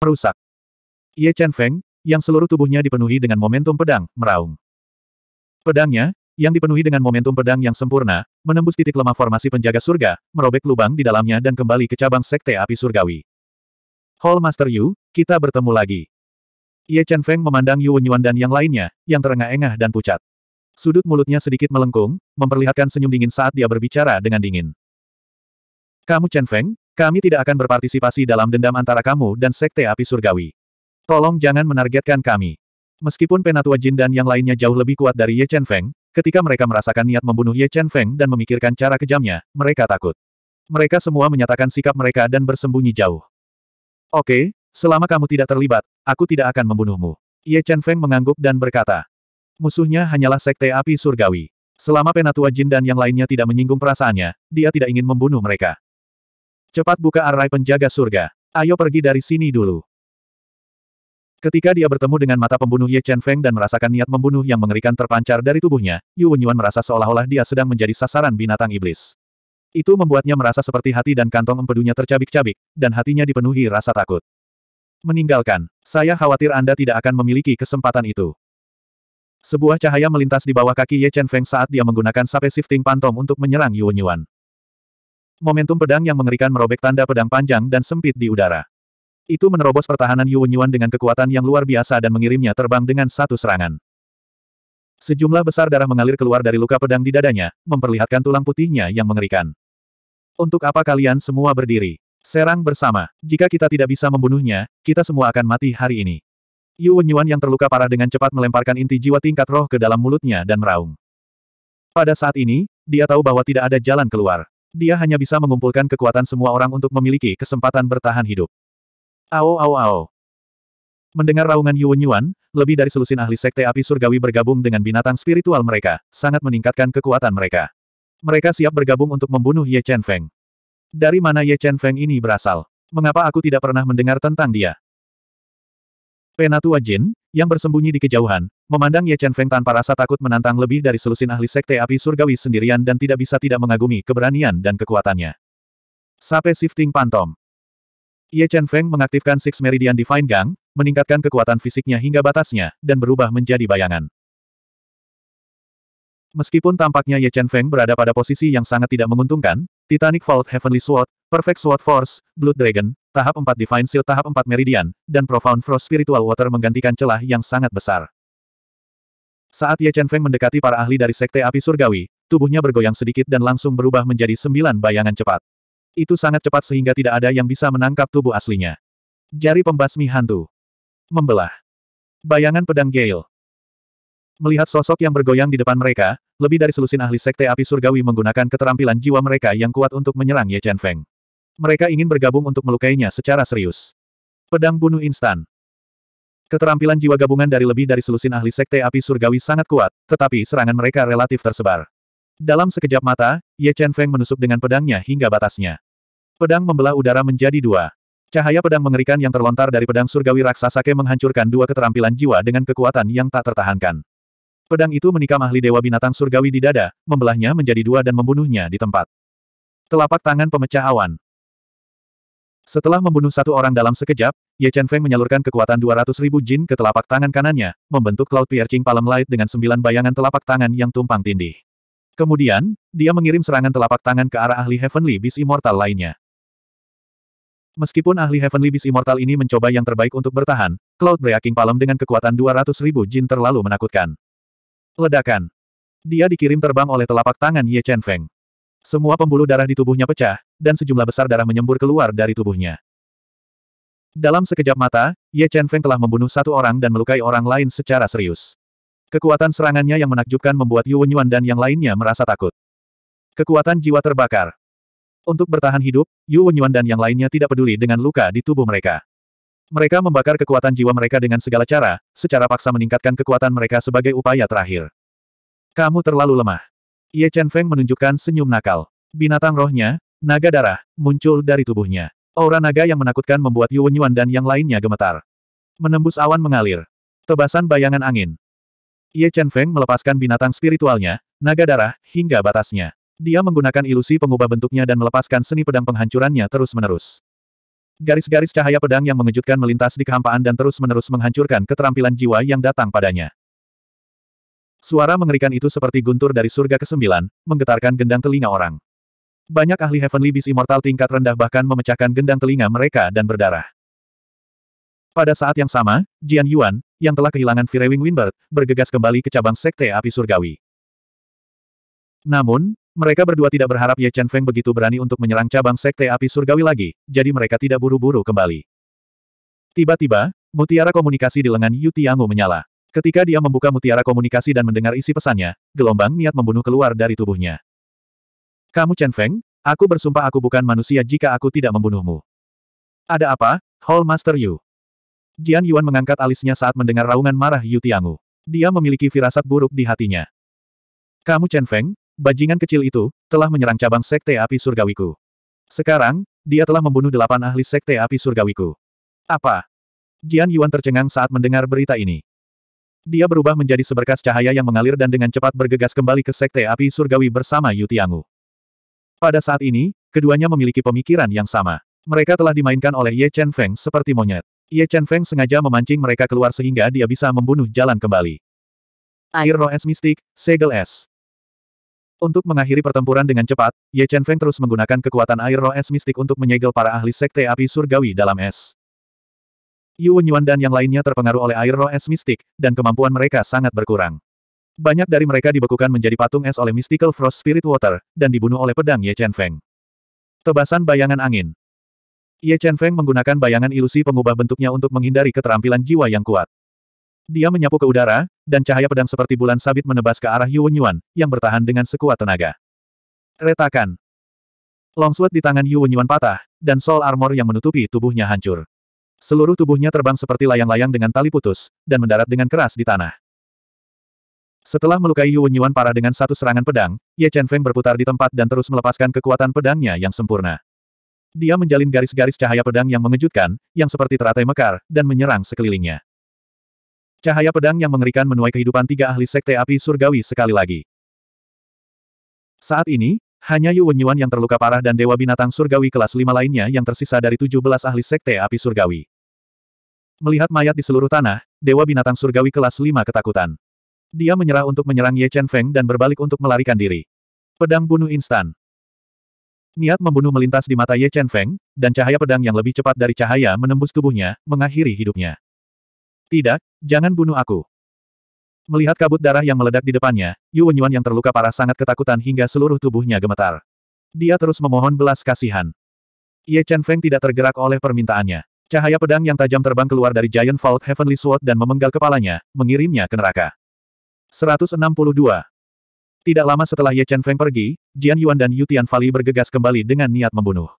Merusak. Ye Chen Feng, yang seluruh tubuhnya dipenuhi dengan momentum pedang, meraung. Pedangnya, yang dipenuhi dengan momentum pedang yang sempurna, menembus titik lemah formasi penjaga surga, merobek lubang di dalamnya dan kembali ke cabang sekte api surgawi. Hall Master Yu, kita bertemu lagi. Ye Chen Feng memandang Yu Wenyuan dan yang lainnya, yang terengah-engah dan pucat. Sudut mulutnya sedikit melengkung, memperlihatkan senyum dingin saat dia berbicara dengan dingin. Kamu Chen Feng, kami tidak akan berpartisipasi dalam dendam antara kamu dan Sekte Api Surgawi. Tolong jangan menargetkan kami. Meskipun Penatua Jin dan yang lainnya jauh lebih kuat dari Ye Chen Feng, ketika mereka merasakan niat membunuh Ye Chen Feng dan memikirkan cara kejamnya, mereka takut. Mereka semua menyatakan sikap mereka dan bersembunyi jauh. Oke, selama kamu tidak terlibat, aku tidak akan membunuhmu. Ye Chen Feng mengangguk dan berkata. Musuhnya hanyalah Sekte Api Surgawi. Selama Penatua Jin dan yang lainnya tidak menyinggung perasaannya, dia tidak ingin membunuh mereka. Cepat buka arai penjaga surga. Ayo pergi dari sini dulu. Ketika dia bertemu dengan mata pembunuh Ye Chen Feng dan merasakan niat membunuh yang mengerikan terpancar dari tubuhnya, Yu Wenyuan merasa seolah-olah dia sedang menjadi sasaran binatang iblis. Itu membuatnya merasa seperti hati dan kantong empedunya tercabik-cabik, dan hatinya dipenuhi rasa takut. Meninggalkan, saya khawatir Anda tidak akan memiliki kesempatan itu. Sebuah cahaya melintas di bawah kaki Ye Chen Feng saat dia menggunakan sape shifting pantom untuk menyerang Yu Wenyuan. Momentum pedang yang mengerikan merobek tanda pedang panjang dan sempit di udara. Itu menerobos pertahanan Yuan Yuan dengan kekuatan yang luar biasa dan mengirimnya terbang dengan satu serangan. Sejumlah besar darah mengalir keluar dari luka pedang di dadanya, memperlihatkan tulang putihnya yang mengerikan. Untuk apa kalian semua berdiri? Serang bersama. Jika kita tidak bisa membunuhnya, kita semua akan mati hari ini. Yuan Yuan yang terluka parah dengan cepat melemparkan inti jiwa tingkat roh ke dalam mulutnya dan meraung. Pada saat ini, dia tahu bahwa tidak ada jalan keluar. Dia hanya bisa mengumpulkan kekuatan semua orang untuk memiliki kesempatan bertahan hidup. Ao ao ao. Mendengar raungan Yuan Yuan, lebih dari selusin ahli sekte api surgawi bergabung dengan binatang spiritual mereka, sangat meningkatkan kekuatan mereka. Mereka siap bergabung untuk membunuh Ye Chen Feng. Dari mana Ye Chen Feng ini berasal? Mengapa aku tidak pernah mendengar tentang dia? Penatu Jin, yang bersembunyi di kejauhan, memandang Ye Chen Feng tanpa rasa takut menantang lebih dari selusin ahli sekte api surgawi sendirian dan tidak bisa tidak mengagumi keberanian dan kekuatannya. Sape Shifting Pantom Ye Chen Feng mengaktifkan Six Meridian Divine Gang, meningkatkan kekuatan fisiknya hingga batasnya, dan berubah menjadi bayangan. Meskipun tampaknya Ye Chen Feng berada pada posisi yang sangat tidak menguntungkan, Titanic Vault Heavenly Sword, Perfect Sword Force, Blood Dragon, tahap 4 Divine Seal tahap 4 Meridian, dan Profound Frost Spiritual Water menggantikan celah yang sangat besar. Saat Ye Chen Feng mendekati para ahli dari Sekte Api Surgawi, tubuhnya bergoyang sedikit dan langsung berubah menjadi sembilan bayangan cepat. Itu sangat cepat sehingga tidak ada yang bisa menangkap tubuh aslinya. Jari pembasmi hantu. Membelah. Bayangan pedang Gale. Melihat sosok yang bergoyang di depan mereka, lebih dari selusin ahli sekte api surgawi menggunakan keterampilan jiwa mereka yang kuat untuk menyerang Ye Chen Feng. Mereka ingin bergabung untuk melukainya secara serius. Pedang bunuh instan. Keterampilan jiwa gabungan dari lebih dari selusin ahli sekte api surgawi sangat kuat, tetapi serangan mereka relatif tersebar. Dalam sekejap mata, Ye Chen Feng menusuk dengan pedangnya hingga batasnya. Pedang membelah udara menjadi dua. Cahaya pedang mengerikan yang terlontar dari pedang surgawi raksasa Ke menghancurkan dua keterampilan jiwa dengan kekuatan yang tak tertahankan. Pedang itu menikam ahli dewa binatang surgawi di dada, membelahnya menjadi dua dan membunuhnya di tempat. Telapak tangan pemecah awan. Setelah membunuh satu orang dalam sekejap, Ye Chen Feng menyalurkan kekuatan 200 ribu jin ke telapak tangan kanannya, membentuk Cloud Piercing Palm Light dengan sembilan bayangan telapak tangan yang tumpang tindih. Kemudian, dia mengirim serangan telapak tangan ke arah ahli Heavenly Beast Immortal lainnya. Meskipun ahli Heavenly Beast Immortal ini mencoba yang terbaik untuk bertahan, Cloud Breaking Palm dengan kekuatan 200 ribu jin terlalu menakutkan. Ledakan. Dia dikirim terbang oleh telapak tangan Ye Chen Feng. Semua pembuluh darah di tubuhnya pecah, dan sejumlah besar darah menyembur keluar dari tubuhnya. Dalam sekejap mata, Ye Chen Feng telah membunuh satu orang dan melukai orang lain secara serius. Kekuatan serangannya yang menakjubkan membuat Yu Wenyuan dan yang lainnya merasa takut. Kekuatan jiwa terbakar. Untuk bertahan hidup, Yu Wenyuan dan yang lainnya tidak peduli dengan luka di tubuh mereka. Mereka membakar kekuatan jiwa mereka dengan segala cara, secara paksa meningkatkan kekuatan mereka sebagai upaya terakhir. Kamu terlalu lemah. Ye Chen Feng menunjukkan senyum nakal. Binatang rohnya, naga darah, muncul dari tubuhnya. Aura naga yang menakutkan membuat Yuan Yuan dan yang lainnya gemetar. Menembus awan mengalir. Tebasan bayangan angin. Ye Chen Feng melepaskan binatang spiritualnya, naga darah, hingga batasnya. Dia menggunakan ilusi pengubah bentuknya dan melepaskan seni pedang penghancurannya terus-menerus. Garis-garis cahaya pedang yang mengejutkan melintas di kehampaan dan terus-menerus menghancurkan keterampilan jiwa yang datang padanya. Suara mengerikan itu seperti guntur dari surga ke kesembilan, menggetarkan gendang telinga orang. Banyak ahli Heavenly Beast Immortal tingkat rendah bahkan memecahkan gendang telinga mereka dan berdarah. Pada saat yang sama, Jian Yuan, yang telah kehilangan Firewing Winbert, bergegas kembali ke cabang Sekte Api Surgawi. Namun, mereka berdua tidak berharap Ye Chen Feng begitu berani untuk menyerang cabang Sekte Api Surgawi lagi, jadi mereka tidak buru-buru kembali. Tiba-tiba, mutiara komunikasi di lengan Yu Tiangu menyala. Ketika dia membuka mutiara komunikasi dan mendengar isi pesannya, gelombang niat membunuh keluar dari tubuhnya. Kamu Chen Feng, aku bersumpah aku bukan manusia jika aku tidak membunuhmu. Ada apa, Hall Master Yu? Jian Yuan mengangkat alisnya saat mendengar raungan marah Yu Tiangu. Dia memiliki firasat buruk di hatinya. Kamu Chen Feng, bajingan kecil itu, telah menyerang cabang Sekte Api Surgawiku. Sekarang, dia telah membunuh delapan ahli Sekte Api Surgawiku. Apa? Jian Yuan tercengang saat mendengar berita ini. Dia berubah menjadi seberkas cahaya yang mengalir dan dengan cepat bergegas kembali ke Sekte Api Surgawi bersama Yu Tiangu. Pada saat ini, keduanya memiliki pemikiran yang sama. Mereka telah dimainkan oleh Ye Chen Feng seperti monyet. Ye Chen Feng sengaja memancing mereka keluar sehingga dia bisa membunuh jalan kembali. Air Roh Es Mistik, Segel Es. Untuk mengakhiri pertempuran dengan cepat, Ye Chen Feng terus menggunakan kekuatan air roh es mistik untuk menyegel para ahli sekte api surgawi dalam es. Yu Wenyuan dan yang lainnya terpengaruh oleh air roh es mistik, dan kemampuan mereka sangat berkurang. Banyak dari mereka dibekukan menjadi patung es oleh Mystical Frost Spirit Water, dan dibunuh oleh pedang Ye Chen Feng. Tebasan bayangan angin. Ye Chen Feng menggunakan bayangan ilusi pengubah bentuknya untuk menghindari keterampilan jiwa yang kuat. Dia menyapu ke udara, dan cahaya pedang seperti bulan sabit menebas ke arah Yuan Yuan, yang bertahan dengan sekuat tenaga. Retakan. Longsword di tangan Yuan Yuan patah, dan sol armor yang menutupi tubuhnya hancur. Seluruh tubuhnya terbang seperti layang-layang dengan tali putus, dan mendarat dengan keras di tanah. Setelah melukai Yuan Yuan parah dengan satu serangan pedang, Ye Chen Feng berputar di tempat dan terus melepaskan kekuatan pedangnya yang sempurna. Dia menjalin garis-garis cahaya pedang yang mengejutkan, yang seperti teratai mekar, dan menyerang sekelilingnya. Cahaya pedang yang mengerikan menuai kehidupan tiga ahli sekte api surgawi sekali lagi. Saat ini, hanya Yu Wenyuan yang terluka parah dan Dewa Binatang Surgawi kelas lima lainnya yang tersisa dari tujuh belas ahli sekte api surgawi. Melihat mayat di seluruh tanah, Dewa Binatang Surgawi kelas lima ketakutan. Dia menyerah untuk menyerang Ye Chen Feng dan berbalik untuk melarikan diri. Pedang bunuh instan. Niat membunuh melintas di mata Ye Chen Feng, dan cahaya pedang yang lebih cepat dari cahaya menembus tubuhnya, mengakhiri hidupnya. Tidak, jangan bunuh aku. Melihat kabut darah yang meledak di depannya, Yu Wenyuan yang terluka parah sangat ketakutan hingga seluruh tubuhnya gemetar. Dia terus memohon belas kasihan. Ye Chen Feng tidak tergerak oleh permintaannya. Cahaya pedang yang tajam terbang keluar dari Giant Vault Heavenly Sword dan memenggal kepalanya, mengirimnya ke neraka. 162. Tidak lama setelah Ye Chen Feng pergi, Jian Yuan dan Yu Tian Fali bergegas kembali dengan niat membunuh.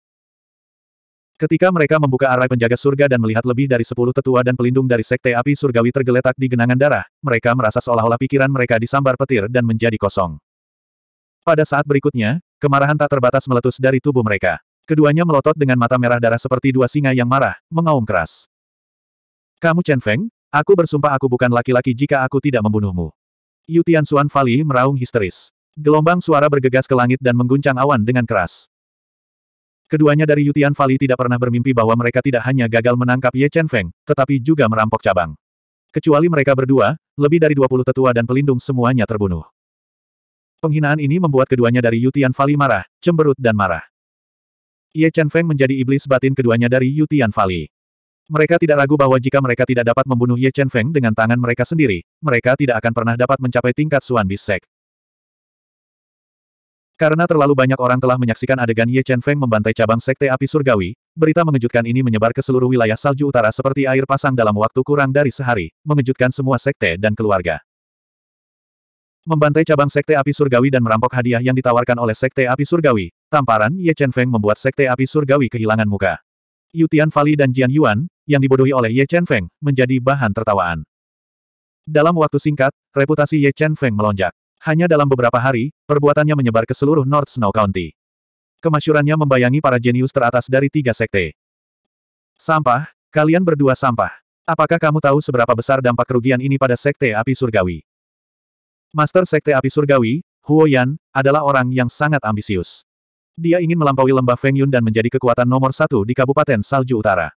Ketika mereka membuka arai penjaga surga dan melihat lebih dari sepuluh tetua dan pelindung dari sekte api surgawi tergeletak di genangan darah, mereka merasa seolah-olah pikiran mereka disambar petir dan menjadi kosong. Pada saat berikutnya, kemarahan tak terbatas meletus dari tubuh mereka. Keduanya melotot dengan mata merah darah seperti dua singa yang marah, mengaum keras. Kamu Chen Feng, aku bersumpah aku bukan laki-laki jika aku tidak membunuhmu. Yutian Suan Fali meraung histeris. Gelombang suara bergegas ke langit dan mengguncang awan dengan keras. Keduanya dari Yutian Valley tidak pernah bermimpi bahwa mereka tidak hanya gagal menangkap Ye Chen Feng, tetapi juga merampok cabang. Kecuali mereka berdua, lebih dari 20 tetua dan pelindung semuanya terbunuh. Penghinaan ini membuat keduanya dari Yutian Valley marah, cemberut dan marah. Ye Chen Feng menjadi iblis batin keduanya dari Yutian Valley. Mereka tidak ragu bahwa jika mereka tidak dapat membunuh Ye Chen Feng dengan tangan mereka sendiri, mereka tidak akan pernah dapat mencapai tingkat Suan Bisek. Karena terlalu banyak orang telah menyaksikan adegan Ye Chen Feng membantai cabang Sekte Api Surgawi, berita mengejutkan ini menyebar ke seluruh wilayah salju utara seperti air pasang dalam waktu kurang dari sehari, mengejutkan semua sekte dan keluarga. Membantai cabang Sekte Api Surgawi dan merampok hadiah yang ditawarkan oleh Sekte Api Surgawi, tamparan Ye Chen Feng membuat Sekte Api Surgawi kehilangan muka. Yu Tian Fali dan Jian Yuan, yang dibodohi oleh Ye Chen Feng, menjadi bahan tertawaan. Dalam waktu singkat, reputasi Ye Chen Feng melonjak. Hanya dalam beberapa hari, perbuatannya menyebar ke seluruh North Snow County. Kemasyurannya membayangi para jenius teratas dari tiga sekte. Sampah, kalian berdua sampah. Apakah kamu tahu seberapa besar dampak kerugian ini pada sekte api surgawi? Master sekte api surgawi, Huo Yan, adalah orang yang sangat ambisius. Dia ingin melampaui lembah Feng Yun dan menjadi kekuatan nomor satu di Kabupaten Salju Utara.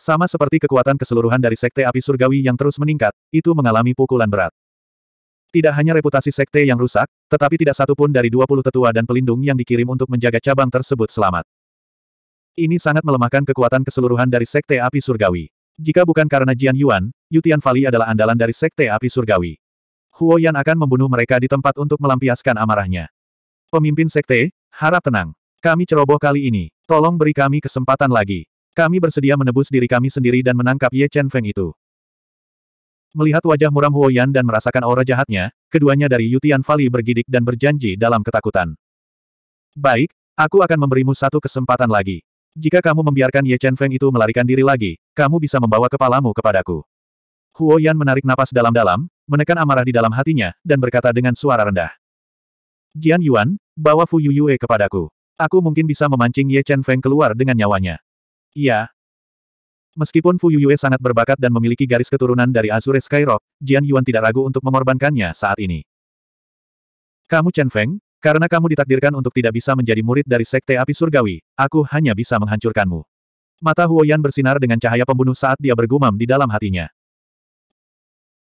Sama seperti kekuatan keseluruhan dari sekte api surgawi yang terus meningkat, itu mengalami pukulan berat. Tidak hanya reputasi sekte yang rusak, tetapi tidak satu pun dari 20 tetua dan pelindung yang dikirim untuk menjaga cabang tersebut selamat. Ini sangat melemahkan kekuatan keseluruhan dari sekte api surgawi. Jika bukan karena Jian Yuan, Yutian Fali adalah andalan dari sekte api surgawi. Huo Yan akan membunuh mereka di tempat untuk melampiaskan amarahnya. Pemimpin sekte, harap tenang. Kami ceroboh kali ini. Tolong beri kami kesempatan lagi. Kami bersedia menebus diri kami sendiri dan menangkap Ye Chen Feng itu. Melihat wajah muram Huoyan dan merasakan aura jahatnya, keduanya dari Yutian Valley bergidik dan berjanji dalam ketakutan. Baik, aku akan memberimu satu kesempatan lagi. Jika kamu membiarkan Ye Chen Feng itu melarikan diri lagi, kamu bisa membawa kepalamu kepadaku. Huoyan menarik napas dalam-dalam, menekan amarah di dalam hatinya, dan berkata dengan suara rendah. Jian Yuan, bawa Fu Yuyue kepadaku. Aku mungkin bisa memancing Ye Chen Feng keluar dengan nyawanya. Iya, Meskipun Fu Yuyue sangat berbakat dan memiliki garis keturunan dari Azure Skyrock, Jian Yuan tidak ragu untuk mengorbankannya saat ini. Kamu Chen Feng, karena kamu ditakdirkan untuk tidak bisa menjadi murid dari Sekte Api Surgawi, aku hanya bisa menghancurkanmu. Mata Huoyan bersinar dengan cahaya pembunuh saat dia bergumam di dalam hatinya.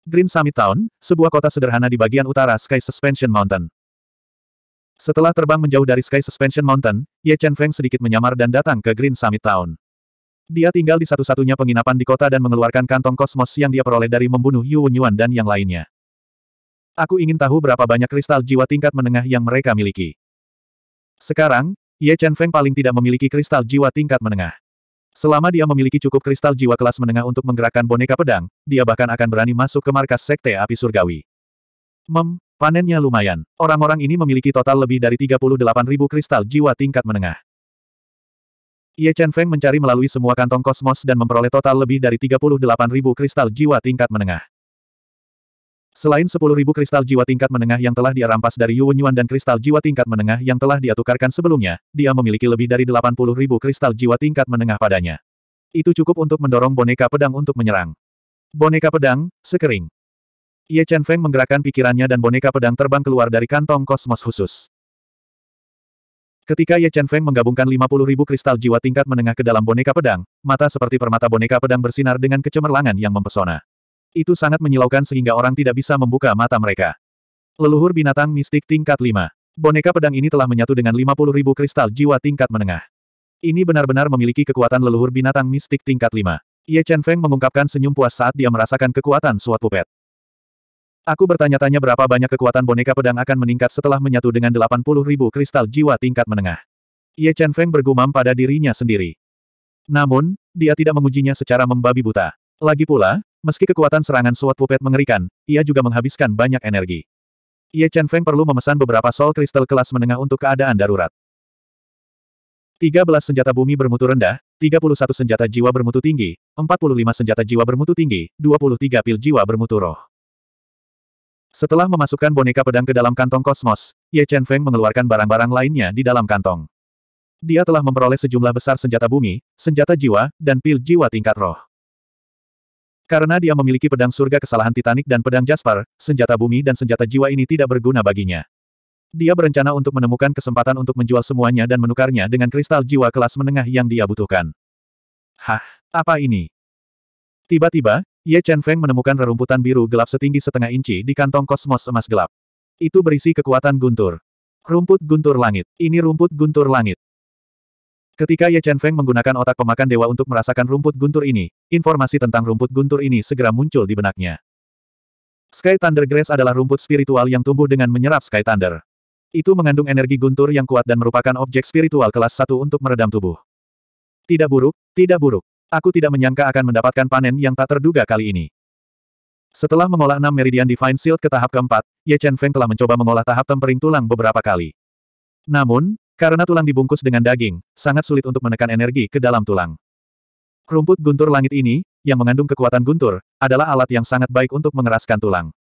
Green Summit Town, sebuah kota sederhana di bagian utara Sky Suspension Mountain. Setelah terbang menjauh dari Sky Suspension Mountain, Ye Chen Feng sedikit menyamar dan datang ke Green Summit Town. Dia tinggal di satu-satunya penginapan di kota dan mengeluarkan kantong kosmos yang dia peroleh dari membunuh Yu Yuan dan yang lainnya. Aku ingin tahu berapa banyak kristal jiwa tingkat menengah yang mereka miliki. Sekarang, Ye Chen Feng paling tidak memiliki kristal jiwa tingkat menengah. Selama dia memiliki cukup kristal jiwa kelas menengah untuk menggerakkan boneka pedang, dia bahkan akan berani masuk ke markas Sekte Api Surgawi. Mem, panennya lumayan. Orang-orang ini memiliki total lebih dari 38.000 kristal jiwa tingkat menengah. Ye Chen Feng mencari melalui semua kantong kosmos dan memperoleh total lebih dari ribu kristal jiwa tingkat menengah. Selain ribu kristal jiwa tingkat menengah yang telah dia rampas dari Yu Yuan dan kristal jiwa tingkat menengah yang telah dia tukarkan sebelumnya, dia memiliki lebih dari ribu kristal jiwa tingkat menengah padanya. Itu cukup untuk mendorong boneka pedang untuk menyerang. Boneka pedang, sekering. Ye Chen Feng menggerakkan pikirannya dan boneka pedang terbang keluar dari kantong kosmos khusus. Ketika Ye Chen Feng menggabungkan 50 ribu kristal jiwa tingkat menengah ke dalam boneka pedang, mata seperti permata boneka pedang bersinar dengan kecemerlangan yang mempesona. Itu sangat menyilaukan sehingga orang tidak bisa membuka mata mereka. Leluhur binatang mistik tingkat 5. Boneka pedang ini telah menyatu dengan 50 ribu kristal jiwa tingkat menengah. Ini benar-benar memiliki kekuatan leluhur binatang mistik tingkat 5. Ye Chen Feng mengungkapkan senyum puas saat dia merasakan kekuatan suatu pupet. Aku bertanya-tanya berapa banyak kekuatan boneka pedang akan meningkat setelah menyatu dengan 80 ribu kristal jiwa tingkat menengah. Ye Chen Feng bergumam pada dirinya sendiri. Namun, dia tidak mengujinya secara membabi buta. Lagi pula, meski kekuatan serangan SWAT Pupet mengerikan, ia juga menghabiskan banyak energi. Ye Chen Feng perlu memesan beberapa sol kristal kelas menengah untuk keadaan darurat. 13 senjata bumi bermutu rendah, 31 senjata jiwa bermutu tinggi, 45 senjata jiwa bermutu tinggi, 23 pil jiwa bermutu roh. Setelah memasukkan boneka pedang ke dalam kantong kosmos, Ye Chen Feng mengeluarkan barang-barang lainnya di dalam kantong. Dia telah memperoleh sejumlah besar senjata bumi, senjata jiwa, dan pil jiwa tingkat roh. Karena dia memiliki pedang surga kesalahan Titanic dan pedang Jasper, senjata bumi dan senjata jiwa ini tidak berguna baginya. Dia berencana untuk menemukan kesempatan untuk menjual semuanya dan menukarnya dengan kristal jiwa kelas menengah yang dia butuhkan. Hah, apa ini? Tiba-tiba, Ye Chen Feng menemukan rerumputan biru gelap setinggi setengah inci di kantong kosmos emas gelap. Itu berisi kekuatan guntur. Rumput guntur langit. Ini rumput guntur langit. Ketika Ye Chen Feng menggunakan otak pemakan dewa untuk merasakan rumput guntur ini, informasi tentang rumput guntur ini segera muncul di benaknya. Sky Thunder Grass adalah rumput spiritual yang tumbuh dengan menyerap Sky Thunder. Itu mengandung energi guntur yang kuat dan merupakan objek spiritual kelas satu untuk meredam tubuh. Tidak buruk, tidak buruk. Aku tidak menyangka akan mendapatkan panen yang tak terduga kali ini. Setelah mengolah enam Meridian Divine Shield ke tahap keempat, Ye Chen Feng telah mencoba mengolah tahap tempering tulang beberapa kali. Namun, karena tulang dibungkus dengan daging, sangat sulit untuk menekan energi ke dalam tulang. Rumput guntur langit ini, yang mengandung kekuatan guntur, adalah alat yang sangat baik untuk mengeraskan tulang.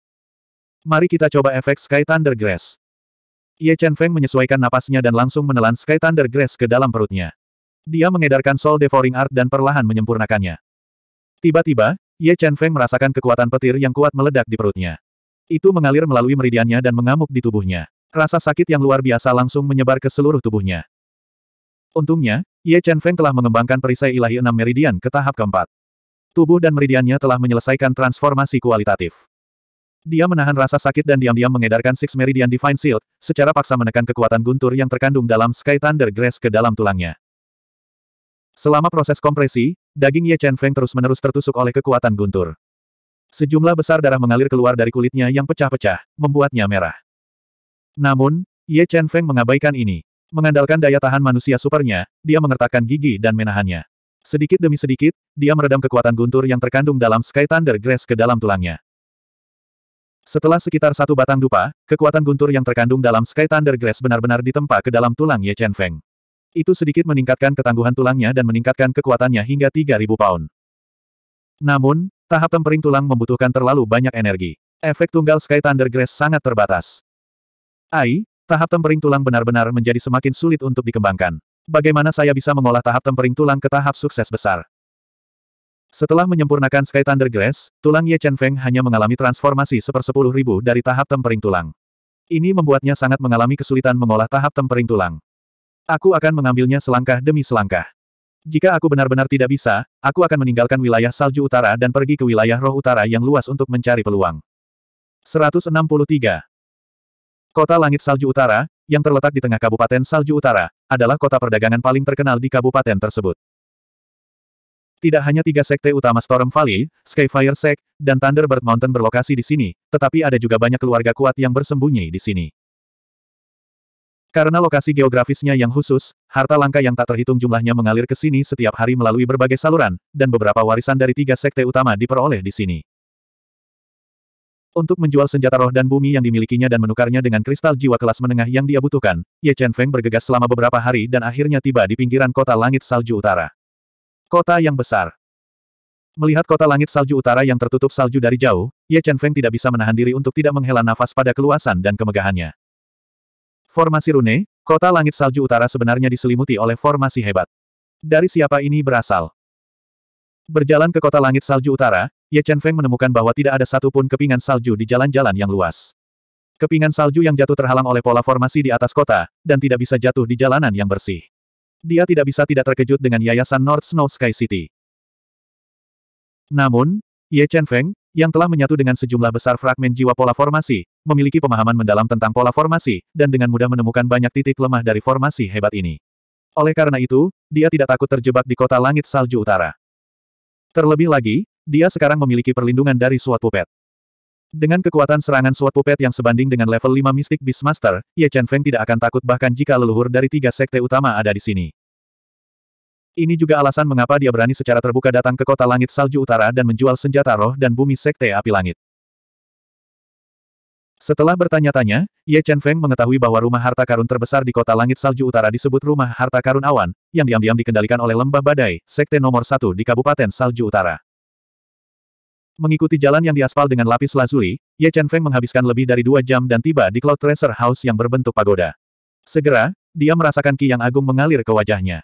Mari kita coba efek Sky Thunder Grass. Ye Chen Feng menyesuaikan napasnya dan langsung menelan Sky Thunder Grass ke dalam perutnya. Dia mengedarkan Soul Devouring Art dan perlahan menyempurnakannya. Tiba-tiba, Ye Chen Feng merasakan kekuatan petir yang kuat meledak di perutnya. Itu mengalir melalui meridiannya dan mengamuk di tubuhnya. Rasa sakit yang luar biasa langsung menyebar ke seluruh tubuhnya. Untungnya, Ye Chen Feng telah mengembangkan perisai ilahi enam meridian ke tahap keempat. Tubuh dan meridiannya telah menyelesaikan transformasi kualitatif. Dia menahan rasa sakit dan diam-diam mengedarkan Six Meridian Divine Shield, secara paksa menekan kekuatan guntur yang terkandung dalam Sky Thunder Grace ke dalam tulangnya. Selama proses kompresi, daging Ye Chen Feng terus-menerus tertusuk oleh kekuatan guntur. Sejumlah besar darah mengalir keluar dari kulitnya yang pecah-pecah, membuatnya merah. Namun, Ye Chen Feng mengabaikan ini. Mengandalkan daya tahan manusia supernya, dia mengertakkan gigi dan menahannya. Sedikit demi sedikit, dia meredam kekuatan guntur yang terkandung dalam Sky Thunder Grass ke dalam tulangnya. Setelah sekitar satu batang dupa, kekuatan guntur yang terkandung dalam Sky Thunder Grass benar-benar ditempa ke dalam tulang Ye Chen Feng. Itu sedikit meningkatkan ketangguhan tulangnya dan meningkatkan kekuatannya hingga 3000 pound. Namun, tahap tempering tulang membutuhkan terlalu banyak energi. Efek tunggal Sky Thunder Grass sangat terbatas. Ai, tahap tempering tulang benar-benar menjadi semakin sulit untuk dikembangkan. Bagaimana saya bisa mengolah tahap tempering tulang ke tahap sukses besar? Setelah menyempurnakan Sky Thunder Grass, tulang Ye Chen Feng hanya mengalami transformasi sepersepuluh ribu dari tahap tempering tulang. Ini membuatnya sangat mengalami kesulitan mengolah tahap tempering tulang. Aku akan mengambilnya selangkah demi selangkah. Jika aku benar-benar tidak bisa, aku akan meninggalkan wilayah salju utara dan pergi ke wilayah roh utara yang luas untuk mencari peluang. 163. Kota Langit Salju Utara, yang terletak di tengah Kabupaten Salju Utara, adalah kota perdagangan paling terkenal di kabupaten tersebut. Tidak hanya tiga sekte utama Storm Valley, Skyfire Sect, dan Thunderbird Mountain berlokasi di sini, tetapi ada juga banyak keluarga kuat yang bersembunyi di sini. Karena lokasi geografisnya yang khusus, harta langka yang tak terhitung jumlahnya mengalir ke sini setiap hari melalui berbagai saluran, dan beberapa warisan dari tiga sekte utama diperoleh di sini. Untuk menjual senjata roh dan bumi yang dimilikinya dan menukarnya dengan kristal jiwa kelas menengah yang dia butuhkan, Ye Chen Feng bergegas selama beberapa hari dan akhirnya tiba di pinggiran kota langit salju utara. Kota yang besar. Melihat kota langit salju utara yang tertutup salju dari jauh, Ye Chen Feng tidak bisa menahan diri untuk tidak menghela nafas pada keluasan dan kemegahannya. Formasi Rune, kota langit salju utara sebenarnya diselimuti oleh formasi hebat. Dari siapa ini berasal? Berjalan ke kota langit salju utara, Ye Chen Feng menemukan bahwa tidak ada satupun kepingan salju di jalan-jalan yang luas. Kepingan salju yang jatuh terhalang oleh pola formasi di atas kota, dan tidak bisa jatuh di jalanan yang bersih. Dia tidak bisa tidak terkejut dengan yayasan North Snow Sky City. Namun, Ye Chen Feng, yang telah menyatu dengan sejumlah besar fragmen jiwa pola formasi, memiliki pemahaman mendalam tentang pola formasi, dan dengan mudah menemukan banyak titik lemah dari formasi hebat ini. Oleh karena itu, dia tidak takut terjebak di kota langit salju utara. Terlebih lagi, dia sekarang memiliki perlindungan dari suat pupet. Dengan kekuatan serangan suat pupet yang sebanding dengan level 5 mistik Beastmaster, Ye Chen Feng tidak akan takut bahkan jika leluhur dari tiga sekte utama ada di sini. Ini juga alasan mengapa dia berani secara terbuka datang ke kota langit salju utara dan menjual senjata roh dan bumi sekte api langit. Setelah bertanya-tanya, Ye Chen Feng mengetahui bahwa rumah harta karun terbesar di kota langit salju utara disebut rumah harta karun awan, yang diam-diam dikendalikan oleh lembah badai, sekte nomor satu di kabupaten salju utara. Mengikuti jalan yang diaspal dengan lapis lazuli, Ye Chen Feng menghabiskan lebih dari dua jam dan tiba di Cloud Treasure House yang berbentuk pagoda. Segera, dia merasakan ki yang agung mengalir ke wajahnya.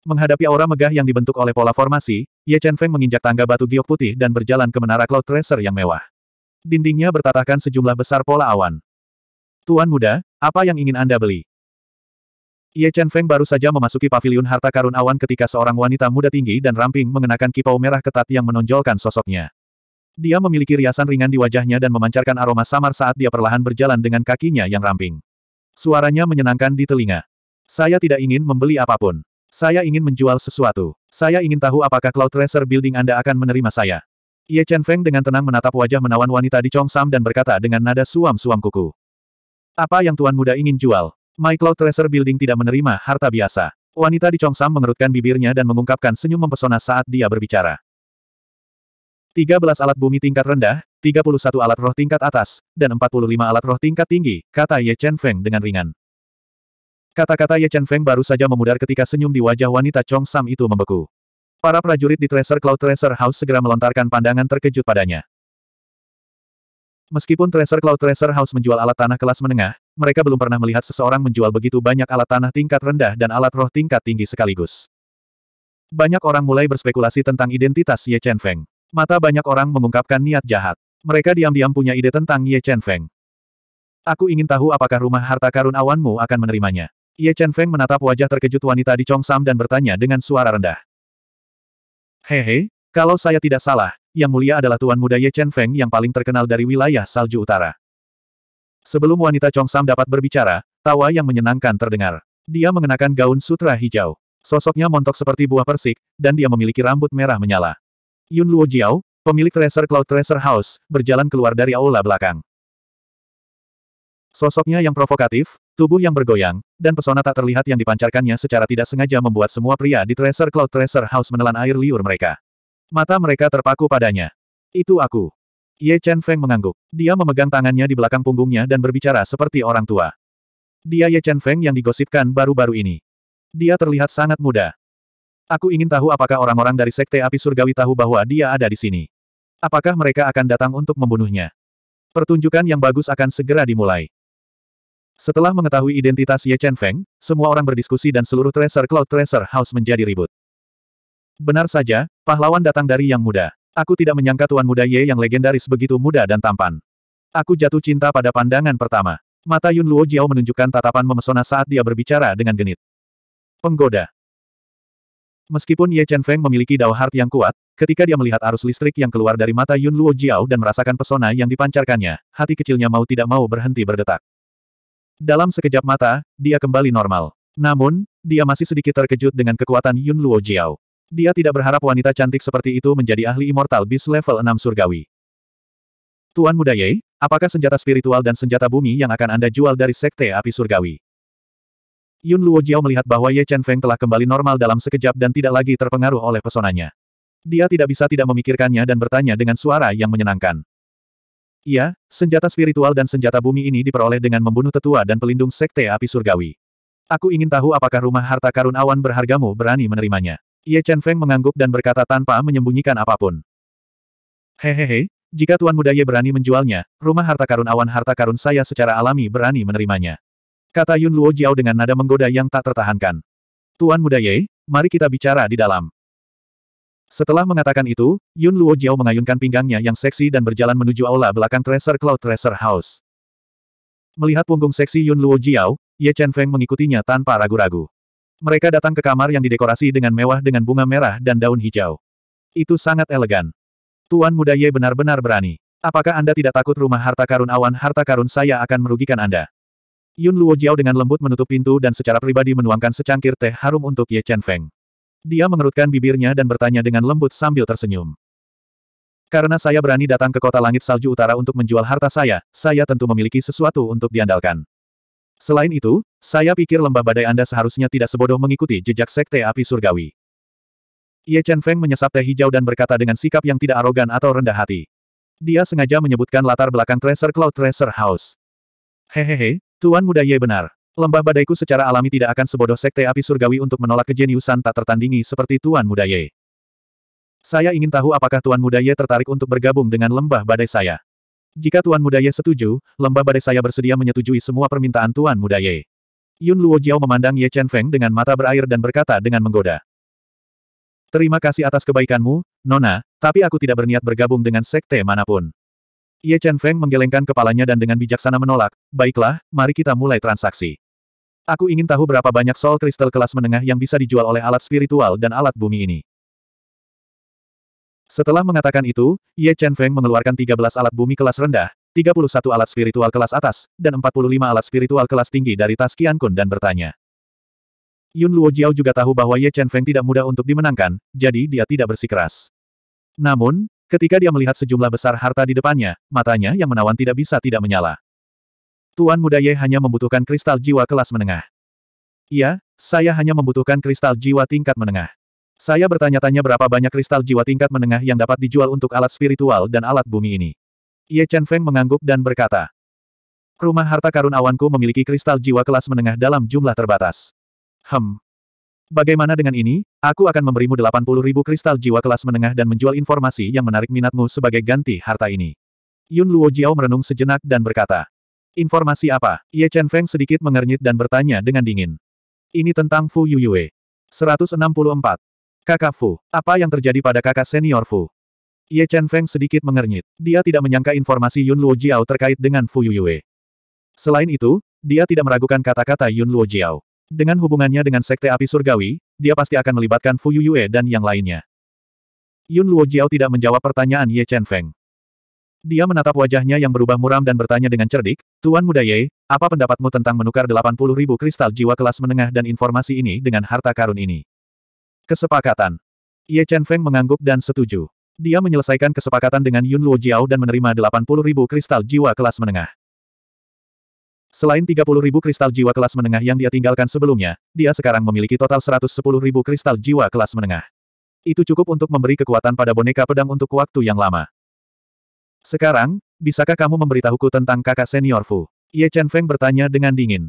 Menghadapi aura megah yang dibentuk oleh pola formasi, Ye Chen Feng menginjak tangga batu giok putih dan berjalan ke menara Cloud Tracer yang mewah. Dindingnya bertatahkan sejumlah besar pola awan. Tuan muda, apa yang ingin Anda beli? Ye Chen Feng baru saja memasuki paviliun harta karun awan ketika seorang wanita muda tinggi dan ramping mengenakan kipau merah ketat yang menonjolkan sosoknya. Dia memiliki riasan ringan di wajahnya dan memancarkan aroma samar saat dia perlahan berjalan dengan kakinya yang ramping. Suaranya menyenangkan di telinga. Saya tidak ingin membeli apapun. Saya ingin menjual sesuatu. Saya ingin tahu apakah Cloud Tracer Building Anda akan menerima saya. Ye Chen Feng dengan tenang menatap wajah menawan wanita di Chong Sam dan berkata dengan nada suam-suam kuku. Apa yang Tuan Muda ingin jual? My Cloud Tracer Building tidak menerima harta biasa. Wanita di Chong Sam mengerutkan bibirnya dan mengungkapkan senyum mempesona saat dia berbicara. 13 alat bumi tingkat rendah, 31 alat roh tingkat atas, dan 45 alat roh tingkat tinggi, kata Ye Chen Feng dengan ringan. Kata-kata Ye Chen Feng baru saja memudar ketika senyum di wajah wanita Chong Sam itu membeku. Para prajurit di Treasure Cloud Treasure House segera melontarkan pandangan terkejut padanya. Meskipun Treasure Cloud Treasure House menjual alat tanah kelas menengah, mereka belum pernah melihat seseorang menjual begitu banyak alat tanah tingkat rendah dan alat roh tingkat tinggi sekaligus. Banyak orang mulai berspekulasi tentang identitas Ye Chen Feng. Mata banyak orang mengungkapkan niat jahat. Mereka diam-diam punya ide tentang Ye Chen Feng. Aku ingin tahu apakah rumah harta karun awanmu akan menerimanya. Ye Chen Feng menatap wajah terkejut wanita di Chong Sam dan bertanya dengan suara rendah. Hehe, kalau saya tidak salah, yang mulia adalah tuan muda Ye Chen Feng yang paling terkenal dari wilayah salju utara. Sebelum wanita Chong Sam dapat berbicara, tawa yang menyenangkan terdengar. Dia mengenakan gaun sutra hijau. Sosoknya montok seperti buah persik, dan dia memiliki rambut merah menyala. Yun Luo Jiao, pemilik Treasure Cloud Treasure House, berjalan keluar dari aula belakang. Sosoknya yang provokatif, tubuh yang bergoyang, dan pesona tak terlihat yang dipancarkannya secara tidak sengaja membuat semua pria di Tracer Cloud Tracer House menelan air liur mereka. Mata mereka terpaku padanya. Itu aku. Ye Chen Feng mengangguk. Dia memegang tangannya di belakang punggungnya dan berbicara seperti orang tua. Dia Ye Chen Feng yang digosipkan baru-baru ini. Dia terlihat sangat muda. Aku ingin tahu apakah orang-orang dari Sekte Api Surgawi tahu bahwa dia ada di sini. Apakah mereka akan datang untuk membunuhnya? Pertunjukan yang bagus akan segera dimulai. Setelah mengetahui identitas Ye Chen Feng, semua orang berdiskusi dan seluruh Tracer Cloud Tracer House menjadi ribut. Benar saja, pahlawan datang dari yang muda. Aku tidak menyangka tuan muda Ye yang legendaris begitu muda dan tampan. Aku jatuh cinta pada pandangan pertama. Mata Yun Luo Jiao menunjukkan tatapan memesona saat dia berbicara dengan genit. Penggoda. Meskipun Ye Chen Feng memiliki Dao Heart yang kuat, ketika dia melihat arus listrik yang keluar dari mata Yun Luo Jiao dan merasakan pesona yang dipancarkannya, hati kecilnya mau tidak mau berhenti berdetak. Dalam sekejap mata, dia kembali normal. Namun, dia masih sedikit terkejut dengan kekuatan Yun Luo Jiao. Dia tidak berharap wanita cantik seperti itu menjadi ahli immortal bis level 6 surgawi. Tuan Muda Ye, apakah senjata spiritual dan senjata bumi yang akan Anda jual dari Sekte Api Surgawi? Yun Luo Jiao melihat bahwa Ye Chen Feng telah kembali normal dalam sekejap dan tidak lagi terpengaruh oleh pesonanya. Dia tidak bisa tidak memikirkannya dan bertanya dengan suara yang menyenangkan. Iya, senjata spiritual dan senjata bumi ini diperoleh dengan membunuh tetua dan pelindung sekte api surgawi. Aku ingin tahu apakah rumah harta karun awan berhargamu berani menerimanya. Ye Chen Feng mengangguk dan berkata tanpa menyembunyikan apapun. Hehehe, jika Tuan Muda Ye berani menjualnya, rumah harta karun awan harta karun saya secara alami berani menerimanya. Kata Yun Luo Jiao dengan nada menggoda yang tak tertahankan. Tuan Muda Ye, mari kita bicara di dalam. Setelah mengatakan itu, Yun Luo Jiao mengayunkan pinggangnya yang seksi dan berjalan menuju aula belakang Treasure Cloud Treasure House. Melihat punggung seksi Yun Luo Jiao, Ye Chen Feng mengikutinya tanpa ragu-ragu. Mereka datang ke kamar yang didekorasi dengan mewah dengan bunga merah dan daun hijau. Itu sangat elegan. Tuan muda Ye benar-benar berani. Apakah Anda tidak takut rumah harta karun awan harta karun saya akan merugikan Anda? Yun Luo Jiao dengan lembut menutup pintu dan secara pribadi menuangkan secangkir teh harum untuk Ye Chen Feng. Dia mengerutkan bibirnya dan bertanya dengan lembut sambil tersenyum. Karena saya berani datang ke kota langit salju utara untuk menjual harta saya, saya tentu memiliki sesuatu untuk diandalkan. Selain itu, saya pikir lembah badai Anda seharusnya tidak sebodoh mengikuti jejak sekte api surgawi. Ye Chen Feng menyesap teh hijau dan berkata dengan sikap yang tidak arogan atau rendah hati. Dia sengaja menyebutkan latar belakang Treasure Cloud Treasure House. Hehehe, Tuan Muda Ye benar. Lembah badaiku secara alami tidak akan sebodoh sekte api surgawi untuk menolak kejeniusan tak tertandingi seperti Tuan Muda Ye. Saya ingin tahu apakah Tuan Muda Ye tertarik untuk bergabung dengan lembah badai saya. Jika Tuan Muda Ye setuju, lembah badai saya bersedia menyetujui semua permintaan Tuan Muda Ye. Yun Luo Jiao memandang Ye Chen Feng dengan mata berair dan berkata dengan menggoda. Terima kasih atas kebaikanmu, Nona, tapi aku tidak berniat bergabung dengan sekte manapun. Ye Chen Feng menggelengkan kepalanya dan dengan bijaksana menolak, baiklah, mari kita mulai transaksi. Aku ingin tahu berapa banyak soul kristal kelas menengah yang bisa dijual oleh alat spiritual dan alat bumi ini. Setelah mengatakan itu, Ye Chen Feng mengeluarkan 13 alat bumi kelas rendah, 31 alat spiritual kelas atas, dan 45 alat spiritual kelas tinggi dari tas Qian Kun dan bertanya. Yun Luo Jiao juga tahu bahwa Ye Chen Feng tidak mudah untuk dimenangkan, jadi dia tidak bersikeras. Namun, ketika dia melihat sejumlah besar harta di depannya, matanya yang menawan tidak bisa tidak menyala. Tuan muda Ye hanya membutuhkan kristal jiwa kelas menengah. Iya, saya hanya membutuhkan kristal jiwa tingkat menengah. Saya bertanya-tanya berapa banyak kristal jiwa tingkat menengah yang dapat dijual untuk alat spiritual dan alat bumi ini. Ye Chen Feng mengangguk dan berkata, Rumah harta karun awanku memiliki kristal jiwa kelas menengah dalam jumlah terbatas. Hem. Bagaimana dengan ini? Aku akan memberimu 80 ribu kristal jiwa kelas menengah dan menjual informasi yang menarik minatmu sebagai ganti harta ini. Yun Luo Jiao merenung sejenak dan berkata, Informasi apa? Ye Chen Feng sedikit mengernyit dan bertanya dengan dingin. Ini tentang Fu Yuyue. 164. Kakak Fu, apa yang terjadi pada kakak senior Fu? Ye Chen Feng sedikit mengernyit. Dia tidak menyangka informasi Yun Luo Jiao terkait dengan Fu Yuyue. Selain itu, dia tidak meragukan kata-kata Yun Luo Jiao. Dengan hubungannya dengan Sekte Api Surgawi, dia pasti akan melibatkan Fu Yuyue dan yang lainnya. Yun Luo Jiao tidak menjawab pertanyaan Ye Chen Feng. Dia menatap wajahnya yang berubah muram dan bertanya dengan cerdik, Tuan Muda Ye, apa pendapatmu tentang menukar 80 ribu kristal jiwa kelas menengah dan informasi ini dengan harta karun ini? Kesepakatan. Ye Chen Feng mengangguk dan setuju. Dia menyelesaikan kesepakatan dengan Yun Luo Jiao dan menerima 80 ribu kristal jiwa kelas menengah. Selain 30 ribu kristal jiwa kelas menengah yang dia tinggalkan sebelumnya, dia sekarang memiliki total 110 ribu kristal jiwa kelas menengah. Itu cukup untuk memberi kekuatan pada boneka pedang untuk waktu yang lama. Sekarang, bisakah kamu memberitahuku tentang kakak senior Fu? Ye Chen Feng bertanya dengan dingin.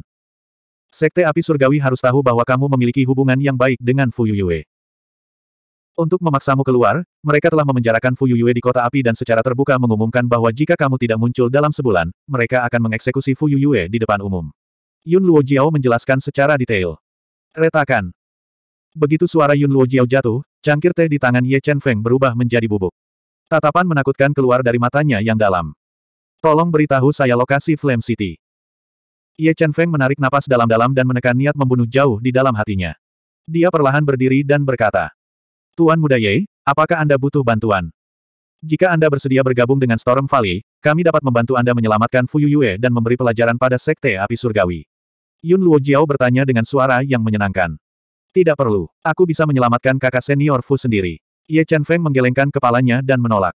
Sekte api surgawi harus tahu bahwa kamu memiliki hubungan yang baik dengan Fu Yuyue. Untuk memaksamu keluar, mereka telah memenjarakan Fu Yuyue di kota api dan secara terbuka mengumumkan bahwa jika kamu tidak muncul dalam sebulan, mereka akan mengeksekusi Fu Yuyue di depan umum. Yun Luo Jiao menjelaskan secara detail. Retakan. Begitu suara Yun Luo Jiao jatuh, cangkir teh di tangan Ye Chen Feng berubah menjadi bubuk. Tatapan menakutkan keluar dari matanya yang dalam. Tolong beritahu saya lokasi Flame City. Ye Chen Feng menarik napas dalam-dalam dan menekan niat membunuh jauh di dalam hatinya. Dia perlahan berdiri dan berkata, Tuan Muda Ye, apakah Anda butuh bantuan? Jika Anda bersedia bergabung dengan Storm Valley, kami dapat membantu Anda menyelamatkan Fu Yue dan memberi pelajaran pada Sekte Api Surgawi. Yun Luo Jiao bertanya dengan suara yang menyenangkan. Tidak perlu, aku bisa menyelamatkan kakak senior Fu sendiri. Ye Chen Feng menggelengkan kepalanya dan menolak.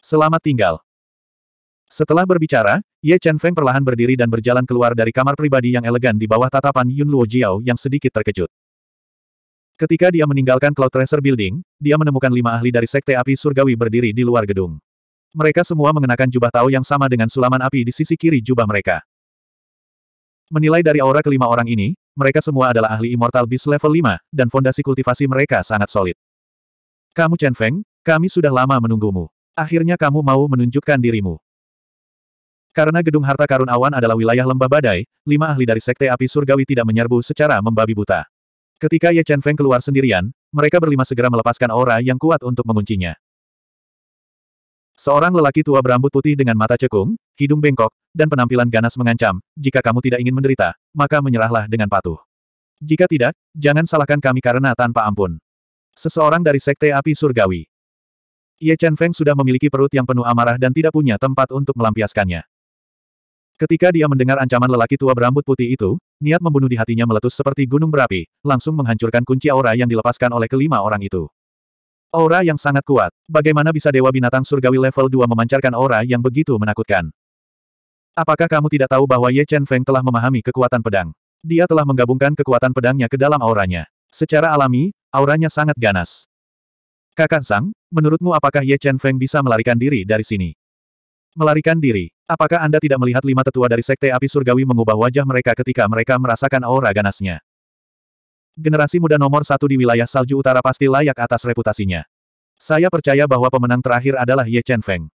Selamat tinggal. Setelah berbicara, Ye Chen Feng perlahan berdiri dan berjalan keluar dari kamar pribadi yang elegan di bawah tatapan Yun Luo Jiao yang sedikit terkejut. Ketika dia meninggalkan Cloud Tracer Building, dia menemukan lima ahli dari Sekte Api Surgawi berdiri di luar gedung. Mereka semua mengenakan jubah Tao yang sama dengan sulaman api di sisi kiri jubah mereka. Menilai dari aura kelima orang ini, mereka semua adalah ahli Immortal Beast level 5, dan fondasi kultivasi mereka sangat solid. Kamu Chen Feng, kami sudah lama menunggumu. Akhirnya kamu mau menunjukkan dirimu. Karena gedung harta karun awan adalah wilayah lembah badai, lima ahli dari Sekte Api Surgawi tidak menyerbu secara membabi buta. Ketika Ye Chen Feng keluar sendirian, mereka berlima segera melepaskan aura yang kuat untuk menguncinya. Seorang lelaki tua berambut putih dengan mata cekung, hidung bengkok, dan penampilan ganas mengancam, jika kamu tidak ingin menderita, maka menyerahlah dengan patuh. Jika tidak, jangan salahkan kami karena tanpa ampun. Seseorang dari Sekte Api Surgawi. Ye Chen Feng sudah memiliki perut yang penuh amarah dan tidak punya tempat untuk melampiaskannya. Ketika dia mendengar ancaman lelaki tua berambut putih itu, niat membunuh di hatinya meletus seperti gunung berapi, langsung menghancurkan kunci aura yang dilepaskan oleh kelima orang itu. Aura yang sangat kuat. Bagaimana bisa Dewa Binatang Surgawi level 2 memancarkan aura yang begitu menakutkan? Apakah kamu tidak tahu bahwa Ye Chen Feng telah memahami kekuatan pedang? Dia telah menggabungkan kekuatan pedangnya ke dalam auranya. Secara alami, auranya sangat ganas. Kakak Sang, menurutmu apakah Ye Chen Feng bisa melarikan diri dari sini? Melarikan diri. Apakah Anda tidak melihat lima tetua dari Sekte Api Surgawi mengubah wajah mereka ketika mereka merasakan aura ganasnya? Generasi muda nomor satu di wilayah salju utara pasti layak atas reputasinya. Saya percaya bahwa pemenang terakhir adalah Ye Chen Feng.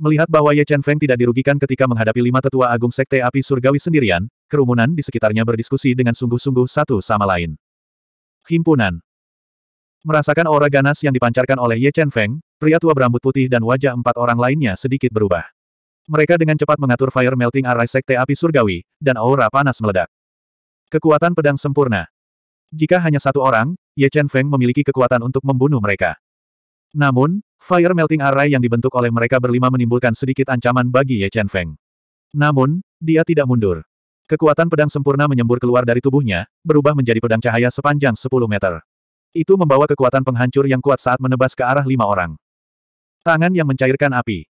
Melihat bahwa Ye Chen Feng tidak dirugikan ketika menghadapi lima tetua agung Sekte Api Surgawi sendirian, kerumunan di sekitarnya berdiskusi dengan sungguh-sungguh satu sama lain. Himpunan Merasakan aura ganas yang dipancarkan oleh Ye Chen Feng, pria tua berambut putih dan wajah empat orang lainnya sedikit berubah. Mereka dengan cepat mengatur fire melting array sekte api surgawi, dan aura panas meledak. Kekuatan pedang sempurna. Jika hanya satu orang, Ye Chen Feng memiliki kekuatan untuk membunuh mereka. Namun, Fire Melting Array yang dibentuk oleh mereka berlima menimbulkan sedikit ancaman bagi Ye Chen Feng. Namun, dia tidak mundur. Kekuatan pedang sempurna menyembur keluar dari tubuhnya, berubah menjadi pedang cahaya sepanjang 10 meter. Itu membawa kekuatan penghancur yang kuat saat menebas ke arah lima orang. Tangan yang mencairkan api.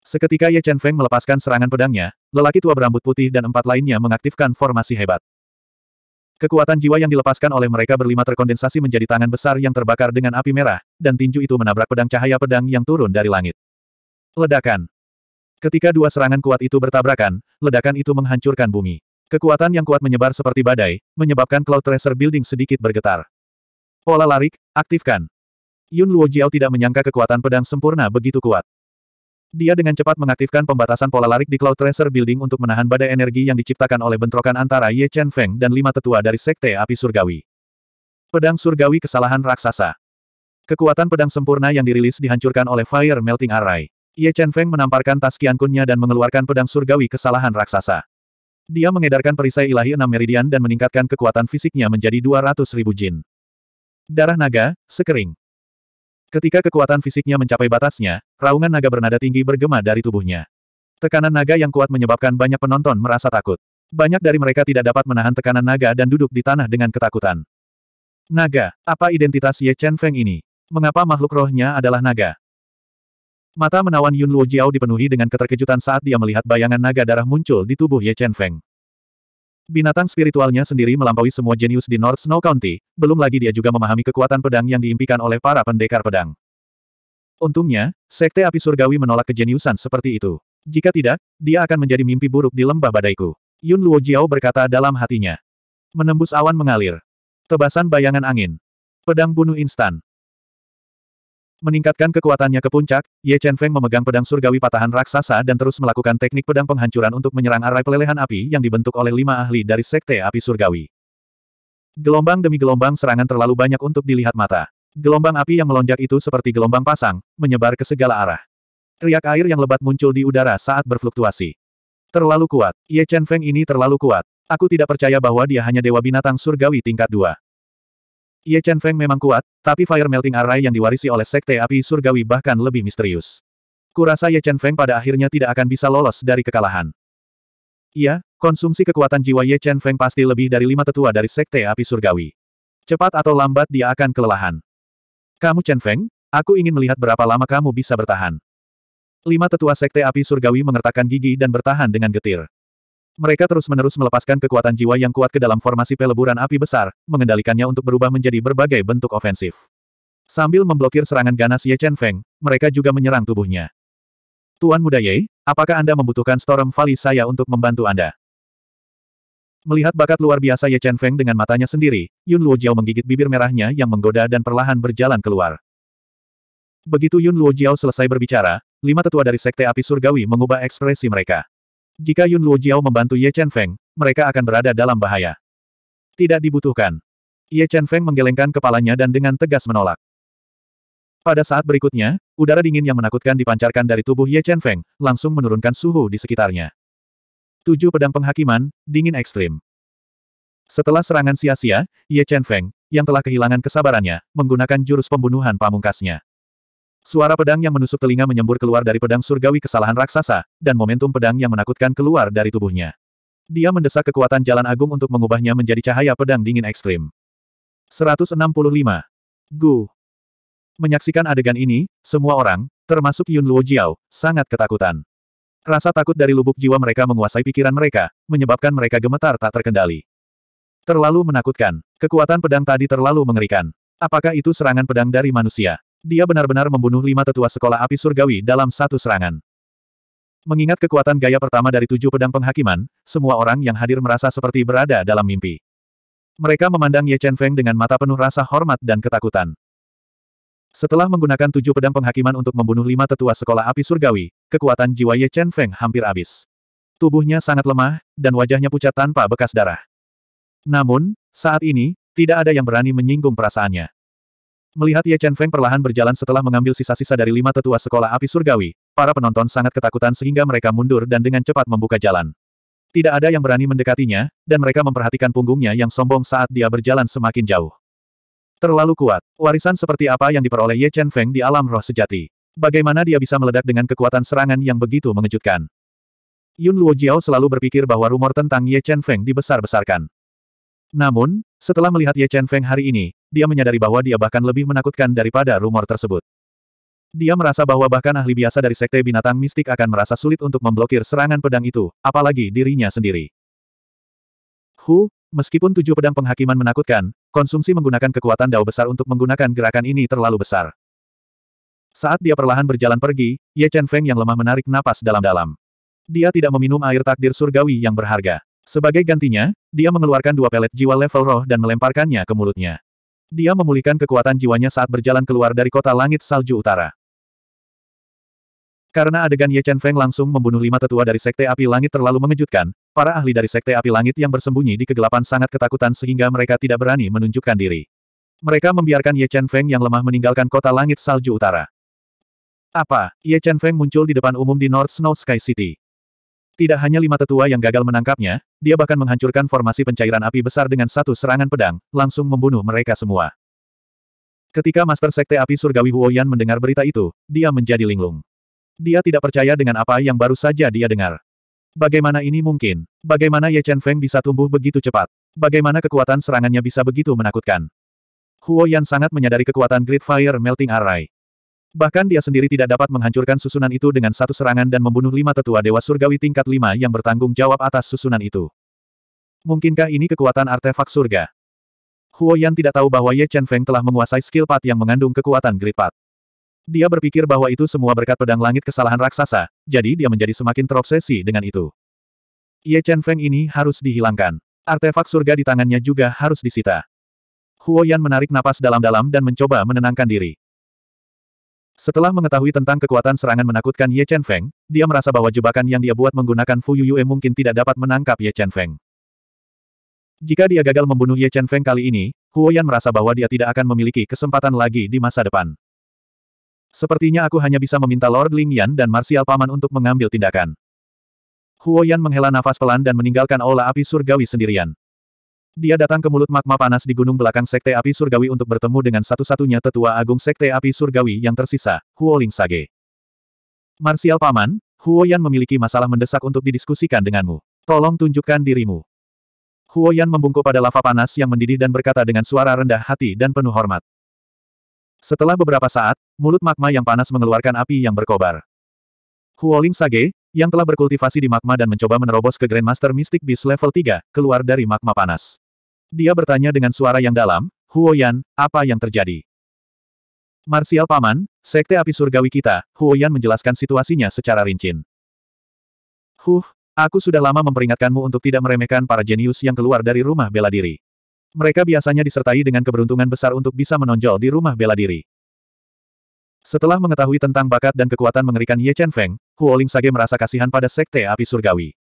Seketika Ye Chen Feng melepaskan serangan pedangnya, lelaki tua berambut putih dan empat lainnya mengaktifkan formasi hebat. Kekuatan jiwa yang dilepaskan oleh mereka berlima terkondensasi menjadi tangan besar yang terbakar dengan api merah, dan tinju itu menabrak pedang cahaya pedang yang turun dari langit. Ledakan. Ketika dua serangan kuat itu bertabrakan, ledakan itu menghancurkan bumi. Kekuatan yang kuat menyebar seperti badai, menyebabkan Cloud Tracer Building sedikit bergetar. Pola larik, aktifkan. Yun Luo Jiao tidak menyangka kekuatan pedang sempurna begitu kuat. Dia dengan cepat mengaktifkan pembatasan pola larik di Cloud Tracer Building untuk menahan badai energi yang diciptakan oleh bentrokan antara Ye Chen Feng dan lima tetua dari Sekte Api Surgawi. Pedang Surgawi Kesalahan Raksasa Kekuatan pedang sempurna yang dirilis dihancurkan oleh Fire Melting Array. Ye Chen Feng menamparkan tas Kunnya dan mengeluarkan pedang Surgawi Kesalahan Raksasa. Dia mengedarkan perisai ilahi enam meridian dan meningkatkan kekuatan fisiknya menjadi 200 ribu jin. Darah naga, sekering. Ketika kekuatan fisiknya mencapai batasnya, raungan naga bernada tinggi bergema dari tubuhnya. Tekanan naga yang kuat menyebabkan banyak penonton merasa takut. Banyak dari mereka tidak dapat menahan tekanan naga dan duduk di tanah dengan ketakutan. Naga, apa identitas Ye Chen Feng ini? Mengapa makhluk rohnya adalah naga? Mata menawan Yun Luo Jiao dipenuhi dengan keterkejutan saat dia melihat bayangan naga darah muncul di tubuh Ye Chen Feng. Binatang spiritualnya sendiri melampaui semua jenius di North Snow County, belum lagi dia juga memahami kekuatan pedang yang diimpikan oleh para pendekar pedang. Untungnya, Sekte Api Surgawi menolak kejeniusan seperti itu. Jika tidak, dia akan menjadi mimpi buruk di lembah badaiku. Yun Luo Jiao berkata dalam hatinya. Menembus awan mengalir. Tebasan bayangan angin. Pedang bunuh instan. Meningkatkan kekuatannya ke puncak, Ye Chen Feng memegang pedang surgawi patahan raksasa dan terus melakukan teknik pedang penghancuran untuk menyerang arai pelelehan api yang dibentuk oleh lima ahli dari Sekte Api Surgawi. Gelombang demi gelombang serangan terlalu banyak untuk dilihat mata. Gelombang api yang melonjak itu seperti gelombang pasang, menyebar ke segala arah. Riak air yang lebat muncul di udara saat berfluktuasi. Terlalu kuat. Ye Chen Feng ini terlalu kuat. Aku tidak percaya bahwa dia hanya dewa binatang surgawi tingkat dua. Ye iya, Chen Feng memang kuat, tapi Fire Melting Array yang diwarisi oleh Sekte Api Surgawi bahkan lebih misterius. Kurasa Ye iya, Chen Feng pada akhirnya tidak akan bisa lolos dari kekalahan. Iya, konsumsi kekuatan jiwa Ye iya, Chen Feng pasti lebih dari lima tetua dari Sekte Api Surgawi. Cepat atau lambat dia akan kelelahan. Kamu Chen Feng, aku ingin melihat berapa lama kamu bisa bertahan. Lima tetua Sekte Api Surgawi mengertakkan gigi dan bertahan dengan getir. Mereka terus-menerus melepaskan kekuatan jiwa yang kuat ke dalam formasi peleburan api besar, mengendalikannya untuk berubah menjadi berbagai bentuk ofensif. Sambil memblokir serangan ganas Ye Chen Feng, mereka juga menyerang tubuhnya. Tuan Muda Ye, apakah Anda membutuhkan Storm Valley saya untuk membantu Anda? Melihat bakat luar biasa Ye Chen Feng dengan matanya sendiri, Yun Luo Jiao menggigit bibir merahnya yang menggoda dan perlahan berjalan keluar. Begitu Yun Luo Jiao selesai berbicara, lima tetua dari Sekte Api Surgawi mengubah ekspresi mereka. Jika Yun Luo Jiao membantu Ye Chen Feng, mereka akan berada dalam bahaya. Tidak dibutuhkan. Ye Chen Feng menggelengkan kepalanya dan dengan tegas menolak. Pada saat berikutnya, udara dingin yang menakutkan dipancarkan dari tubuh Ye Chen Feng, langsung menurunkan suhu di sekitarnya. Tujuh pedang penghakiman, dingin ekstrim. Setelah serangan sia-sia, Ye Chen Feng, yang telah kehilangan kesabarannya, menggunakan jurus pembunuhan pamungkasnya. Suara pedang yang menusuk telinga menyembur keluar dari pedang surgawi kesalahan raksasa, dan momentum pedang yang menakutkan keluar dari tubuhnya. Dia mendesak kekuatan jalan agung untuk mengubahnya menjadi cahaya pedang dingin ekstrim. 165. Gu. Menyaksikan adegan ini, semua orang, termasuk Yun Luo Jiao, sangat ketakutan. Rasa takut dari lubuk jiwa mereka menguasai pikiran mereka, menyebabkan mereka gemetar tak terkendali. Terlalu menakutkan. Kekuatan pedang tadi terlalu mengerikan. Apakah itu serangan pedang dari manusia? Dia benar-benar membunuh lima tetua sekolah api surgawi dalam satu serangan. Mengingat kekuatan gaya pertama dari tujuh pedang penghakiman, semua orang yang hadir merasa seperti berada dalam mimpi. Mereka memandang Ye Chen Feng dengan mata penuh rasa hormat dan ketakutan. Setelah menggunakan tujuh pedang penghakiman untuk membunuh lima tetua sekolah api surgawi, kekuatan jiwa Ye Chen Feng hampir habis. Tubuhnya sangat lemah, dan wajahnya pucat tanpa bekas darah. Namun, saat ini, tidak ada yang berani menyinggung perasaannya. Melihat Ye Chen Feng perlahan berjalan setelah mengambil sisa-sisa dari lima tetua sekolah api surgawi, para penonton sangat ketakutan sehingga mereka mundur dan dengan cepat membuka jalan. Tidak ada yang berani mendekatinya, dan mereka memperhatikan punggungnya yang sombong saat dia berjalan semakin jauh. Terlalu kuat. Warisan seperti apa yang diperoleh Ye Chen Feng di alam roh sejati? Bagaimana dia bisa meledak dengan kekuatan serangan yang begitu mengejutkan? Yun Luo Jiao selalu berpikir bahwa rumor tentang Ye Chen Feng dibesar-besarkan. Namun, setelah melihat Ye Chen Feng hari ini, dia menyadari bahwa dia bahkan lebih menakutkan daripada rumor tersebut. Dia merasa bahwa bahkan ahli biasa dari Sekte Binatang Mistik akan merasa sulit untuk memblokir serangan pedang itu, apalagi dirinya sendiri. Hu, meskipun tujuh pedang penghakiman menakutkan, konsumsi menggunakan kekuatan dao besar untuk menggunakan gerakan ini terlalu besar. Saat dia perlahan berjalan pergi, Ye Chen Feng yang lemah menarik napas dalam-dalam. Dia tidak meminum air takdir surgawi yang berharga. Sebagai gantinya, dia mengeluarkan dua pelet jiwa level roh dan melemparkannya ke mulutnya. Dia memulihkan kekuatan jiwanya saat berjalan keluar dari kota langit salju utara. Karena adegan Ye Chen Feng langsung membunuh lima tetua dari Sekte Api Langit terlalu mengejutkan, para ahli dari Sekte Api Langit yang bersembunyi di kegelapan sangat ketakutan sehingga mereka tidak berani menunjukkan diri. Mereka membiarkan Ye Chen Feng yang lemah meninggalkan kota langit salju utara. Apa? Ye Chen Feng muncul di depan umum di North Snow Sky City. Tidak hanya lima tetua yang gagal menangkapnya, dia bahkan menghancurkan formasi pencairan api besar dengan satu serangan pedang, langsung membunuh mereka semua. Ketika Master Sekte Api Surgawi Huoyan mendengar berita itu, dia menjadi linglung. Dia tidak percaya dengan apa yang baru saja dia dengar. Bagaimana ini mungkin? Bagaimana Ye Chen Feng bisa tumbuh begitu cepat? Bagaimana kekuatan serangannya bisa begitu menakutkan? Huoyan sangat menyadari kekuatan Great Fire Melting Array. Bahkan dia sendiri tidak dapat menghancurkan susunan itu dengan satu serangan dan membunuh lima tetua dewa surgawi tingkat lima yang bertanggung jawab atas susunan itu. Mungkinkah ini kekuatan artefak surga? Huo Yan tidak tahu bahwa Ye Chen Feng telah menguasai skill pat yang mengandung kekuatan gripat. Dia berpikir bahwa itu semua berkat pedang langit kesalahan raksasa, jadi dia menjadi semakin terobsesi dengan itu. Ye Chen Feng ini harus dihilangkan. Artefak surga di tangannya juga harus disita. Huo Yan menarik napas dalam-dalam dan mencoba menenangkan diri. Setelah mengetahui tentang kekuatan serangan menakutkan Ye Chen Feng, dia merasa bahwa jebakan yang dia buat menggunakan Fu Yuyue mungkin tidak dapat menangkap Ye Chen Feng. Jika dia gagal membunuh Ye Chen Feng kali ini, Huo Yan merasa bahwa dia tidak akan memiliki kesempatan lagi di masa depan. Sepertinya aku hanya bisa meminta Lord Ling Yan dan Marsial Paman untuk mengambil tindakan. Huo Yan menghela nafas pelan dan meninggalkan aula api surgawi sendirian. Dia datang ke mulut magma panas di gunung belakang Sekte Api Surgawi untuk bertemu dengan satu-satunya tetua agung Sekte Api Surgawi yang tersisa, Huoling Sage. Marsial Paman, Yan memiliki masalah mendesak untuk didiskusikan denganmu. Tolong tunjukkan dirimu. Huo Yan membungkuk pada lava panas yang mendidih dan berkata dengan suara rendah hati dan penuh hormat. Setelah beberapa saat, mulut magma yang panas mengeluarkan api yang berkobar. Huoling Sage, yang telah berkultivasi di magma dan mencoba menerobos ke Grandmaster Mystic Beast level 3, keluar dari magma panas. Dia bertanya dengan suara yang dalam, Huoyan, apa yang terjadi? Marsial Paman, Sekte Api Surgawi kita, Huoyan menjelaskan situasinya secara rinci. Huh, aku sudah lama memperingatkanmu untuk tidak meremehkan para jenius yang keluar dari rumah bela diri. Mereka biasanya disertai dengan keberuntungan besar untuk bisa menonjol di rumah bela diri. Setelah mengetahui tentang bakat dan kekuatan mengerikan Ye Chen Feng, Huo Ling Sage merasa kasihan pada Sekte Api Surgawi.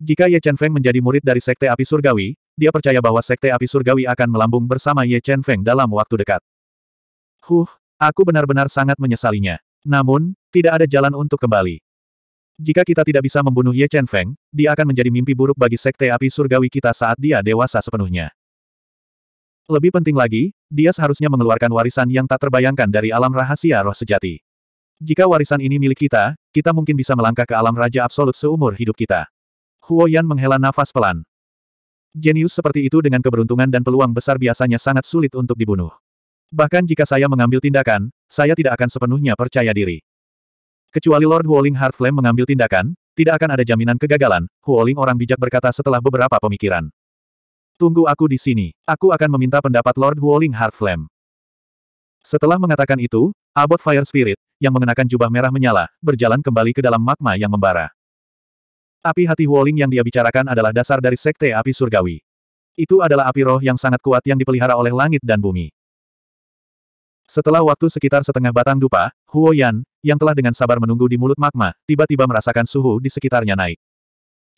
Jika Ye Chen Feng menjadi murid dari Sekte Api Surgawi, dia percaya bahwa Sekte Api Surgawi akan melambung bersama Ye Chen Feng dalam waktu dekat. Huh, aku benar-benar sangat menyesalinya. Namun, tidak ada jalan untuk kembali. Jika kita tidak bisa membunuh Ye Chen Feng, dia akan menjadi mimpi buruk bagi Sekte Api Surgawi kita saat dia dewasa sepenuhnya. Lebih penting lagi, dia seharusnya mengeluarkan warisan yang tak terbayangkan dari alam rahasia roh sejati. Jika warisan ini milik kita, kita mungkin bisa melangkah ke alam Raja Absolut seumur hidup kita. Huo Yan menghela nafas pelan. Jenius seperti itu dengan keberuntungan dan peluang besar biasanya sangat sulit untuk dibunuh. Bahkan jika saya mengambil tindakan, saya tidak akan sepenuhnya percaya diri. Kecuali Lord Huoling Heartflame mengambil tindakan, tidak akan ada jaminan kegagalan, Huoling orang bijak berkata setelah beberapa pemikiran. Tunggu aku di sini, aku akan meminta pendapat Lord Huoling Heartflame. Setelah mengatakan itu, Abbot Fire Spirit, yang mengenakan jubah merah menyala, berjalan kembali ke dalam magma yang membara. Api hati Huoling yang dia bicarakan adalah dasar dari Sekte Api Surgawi. Itu adalah api roh yang sangat kuat yang dipelihara oleh langit dan bumi. Setelah waktu sekitar setengah batang dupa, Huo Yan, yang telah dengan sabar menunggu di mulut magma, tiba-tiba merasakan suhu di sekitarnya naik.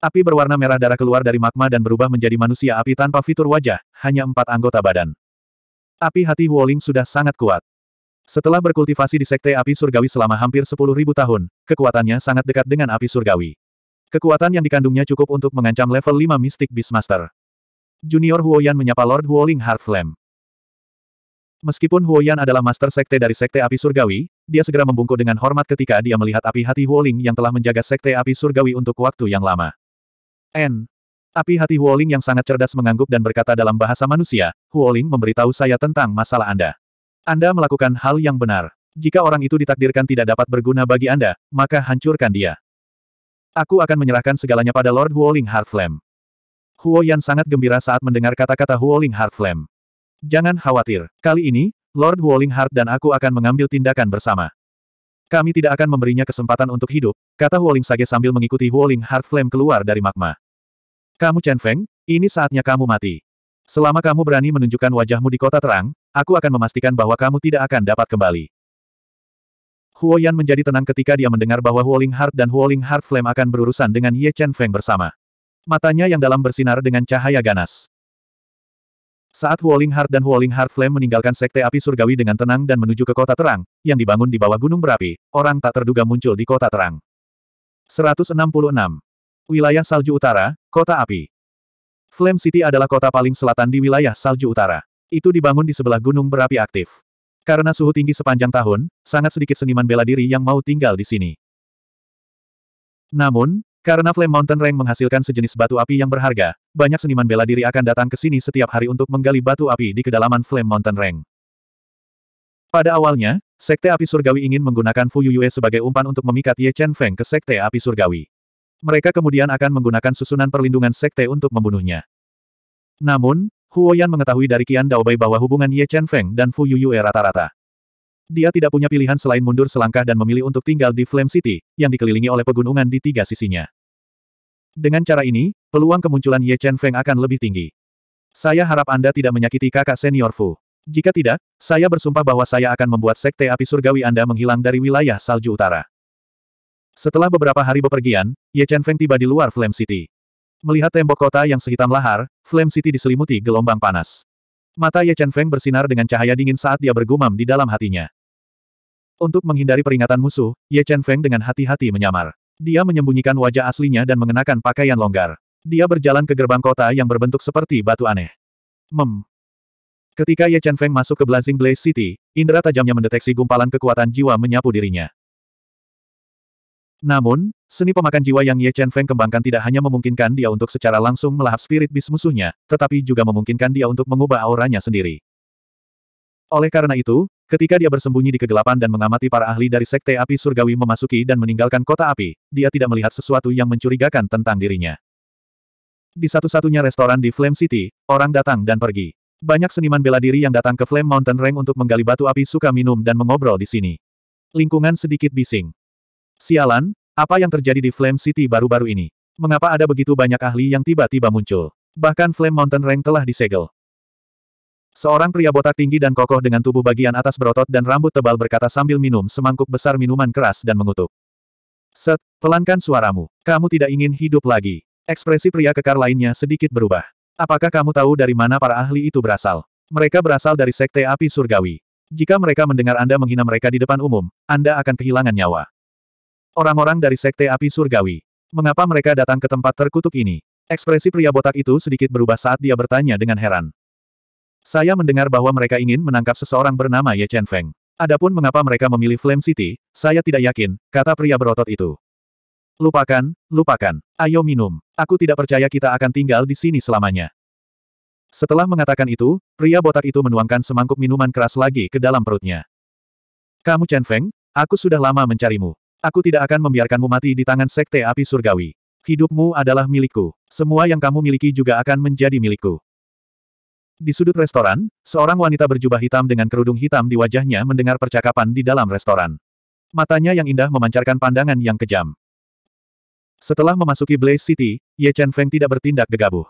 Api berwarna merah darah keluar dari magma dan berubah menjadi manusia api tanpa fitur wajah, hanya empat anggota badan. Api hati Huoling sudah sangat kuat. Setelah berkultivasi di Sekte Api Surgawi selama hampir sepuluh ribu tahun, kekuatannya sangat dekat dengan Api Surgawi. Kekuatan yang dikandungnya cukup untuk mengancam level 5 Mystic Beastmaster. Junior Huoyan menyapa Lord Huoling Heartflame. Meskipun Huoyan adalah master sekte dari sekte api surgawi, dia segera membungkuk dengan hormat ketika dia melihat api hati Huoling yang telah menjaga sekte api surgawi untuk waktu yang lama. N. Api hati Huoling yang sangat cerdas mengangguk dan berkata dalam bahasa manusia, Huoling memberitahu saya tentang masalah Anda. Anda melakukan hal yang benar. Jika orang itu ditakdirkan tidak dapat berguna bagi Anda, maka hancurkan dia. Aku akan menyerahkan segalanya pada Lord Huoling Heartflame. Huo Yan sangat gembira saat mendengar kata-kata Huoling Heartflame. Jangan khawatir, kali ini, Lord Huoling Heart dan aku akan mengambil tindakan bersama. Kami tidak akan memberinya kesempatan untuk hidup, kata Huoling Sage sambil mengikuti Huoling Heartflame keluar dari magma. Kamu Chen Feng, ini saatnya kamu mati. Selama kamu berani menunjukkan wajahmu di kota terang, aku akan memastikan bahwa kamu tidak akan dapat kembali. Huo Yan menjadi tenang ketika dia mendengar bahwa Huoling Heart dan Huoling Heart Flame akan berurusan dengan Ye Chen Feng bersama. Matanya yang dalam bersinar dengan cahaya ganas. Saat Huoling Heart dan Huoling Heart Flame meninggalkan Sekte Api Surgawi dengan tenang dan menuju ke Kota Terang, yang dibangun di bawah gunung berapi, orang tak terduga muncul di Kota Terang. 166. Wilayah Salju Utara, Kota Api. Flame City adalah kota paling selatan di wilayah Salju Utara. Itu dibangun di sebelah gunung berapi aktif. Karena suhu tinggi sepanjang tahun, sangat sedikit seniman bela diri yang mau tinggal di sini. Namun, karena Flame Mountain Rank menghasilkan sejenis batu api yang berharga, banyak seniman bela diri akan datang ke sini setiap hari untuk menggali batu api di kedalaman Flame Mountain Rank. Pada awalnya, Sekte Api Surgawi ingin menggunakan Fu Yuyue sebagai umpan untuk memikat Ye Chen Feng ke Sekte Api Surgawi. Mereka kemudian akan menggunakan susunan perlindungan Sekte untuk membunuhnya. Namun, Huoyan mengetahui dari Qian Daobai bahwa hubungan Ye Chen Feng dan Fu Yuyue rata-rata. Dia tidak punya pilihan selain mundur selangkah dan memilih untuk tinggal di Flame City, yang dikelilingi oleh pegunungan di tiga sisinya. Dengan cara ini, peluang kemunculan Ye Chen Feng akan lebih tinggi. Saya harap Anda tidak menyakiti kakak senior Fu. Jika tidak, saya bersumpah bahwa saya akan membuat sekte api surgawi Anda menghilang dari wilayah salju utara. Setelah beberapa hari bepergian, Ye Chen Feng tiba di luar Flame City. Melihat tembok kota yang sehitam lahar, Flame City diselimuti gelombang panas. Mata Ye Chen Feng bersinar dengan cahaya dingin saat dia bergumam di dalam hatinya. Untuk menghindari peringatan musuh, Ye Chen Feng dengan hati-hati menyamar. Dia menyembunyikan wajah aslinya dan mengenakan pakaian longgar. Dia berjalan ke gerbang kota yang berbentuk seperti batu aneh. Mem. Ketika Ye Chen Feng masuk ke Blazing Blaze City, indera tajamnya mendeteksi gumpalan kekuatan jiwa menyapu dirinya. Namun, seni pemakan jiwa yang Ye Chen Feng kembangkan tidak hanya memungkinkan dia untuk secara langsung melahap spirit bis musuhnya, tetapi juga memungkinkan dia untuk mengubah auranya sendiri. Oleh karena itu, ketika dia bersembunyi di kegelapan dan mengamati para ahli dari Sekte Api Surgawi memasuki dan meninggalkan kota api, dia tidak melihat sesuatu yang mencurigakan tentang dirinya. Di satu-satunya restoran di Flame City, orang datang dan pergi. Banyak seniman bela diri yang datang ke Flame Mountain Range untuk menggali batu api suka minum dan mengobrol di sini. Lingkungan sedikit bising. Sialan, apa yang terjadi di Flame City baru-baru ini? Mengapa ada begitu banyak ahli yang tiba-tiba muncul? Bahkan Flame Mountain Rank telah disegel. Seorang pria botak tinggi dan kokoh dengan tubuh bagian atas berotot dan rambut tebal berkata sambil minum semangkuk besar minuman keras dan mengutuk. Set, pelankan suaramu. Kamu tidak ingin hidup lagi. Ekspresi pria kekar lainnya sedikit berubah. Apakah kamu tahu dari mana para ahli itu berasal? Mereka berasal dari Sekte Api Surgawi. Jika mereka mendengar Anda menghina mereka di depan umum, Anda akan kehilangan nyawa. Orang-orang dari Sekte Api Surgawi. Mengapa mereka datang ke tempat terkutuk ini? Ekspresi pria botak itu sedikit berubah saat dia bertanya dengan heran. Saya mendengar bahwa mereka ingin menangkap seseorang bernama Ye Chen Feng. Adapun mengapa mereka memilih Flame City, saya tidak yakin, kata pria berotot itu. Lupakan, lupakan. Ayo minum. Aku tidak percaya kita akan tinggal di sini selamanya. Setelah mengatakan itu, pria botak itu menuangkan semangkuk minuman keras lagi ke dalam perutnya. Kamu Chen Feng, aku sudah lama mencarimu. Aku tidak akan membiarkanmu mati di tangan Sekte Api Surgawi. Hidupmu adalah milikku. Semua yang kamu miliki juga akan menjadi milikku. Di sudut restoran, seorang wanita berjubah hitam dengan kerudung hitam di wajahnya mendengar percakapan di dalam restoran. Matanya yang indah memancarkan pandangan yang kejam. Setelah memasuki Blaze City, Ye Chen Feng tidak bertindak gegabah.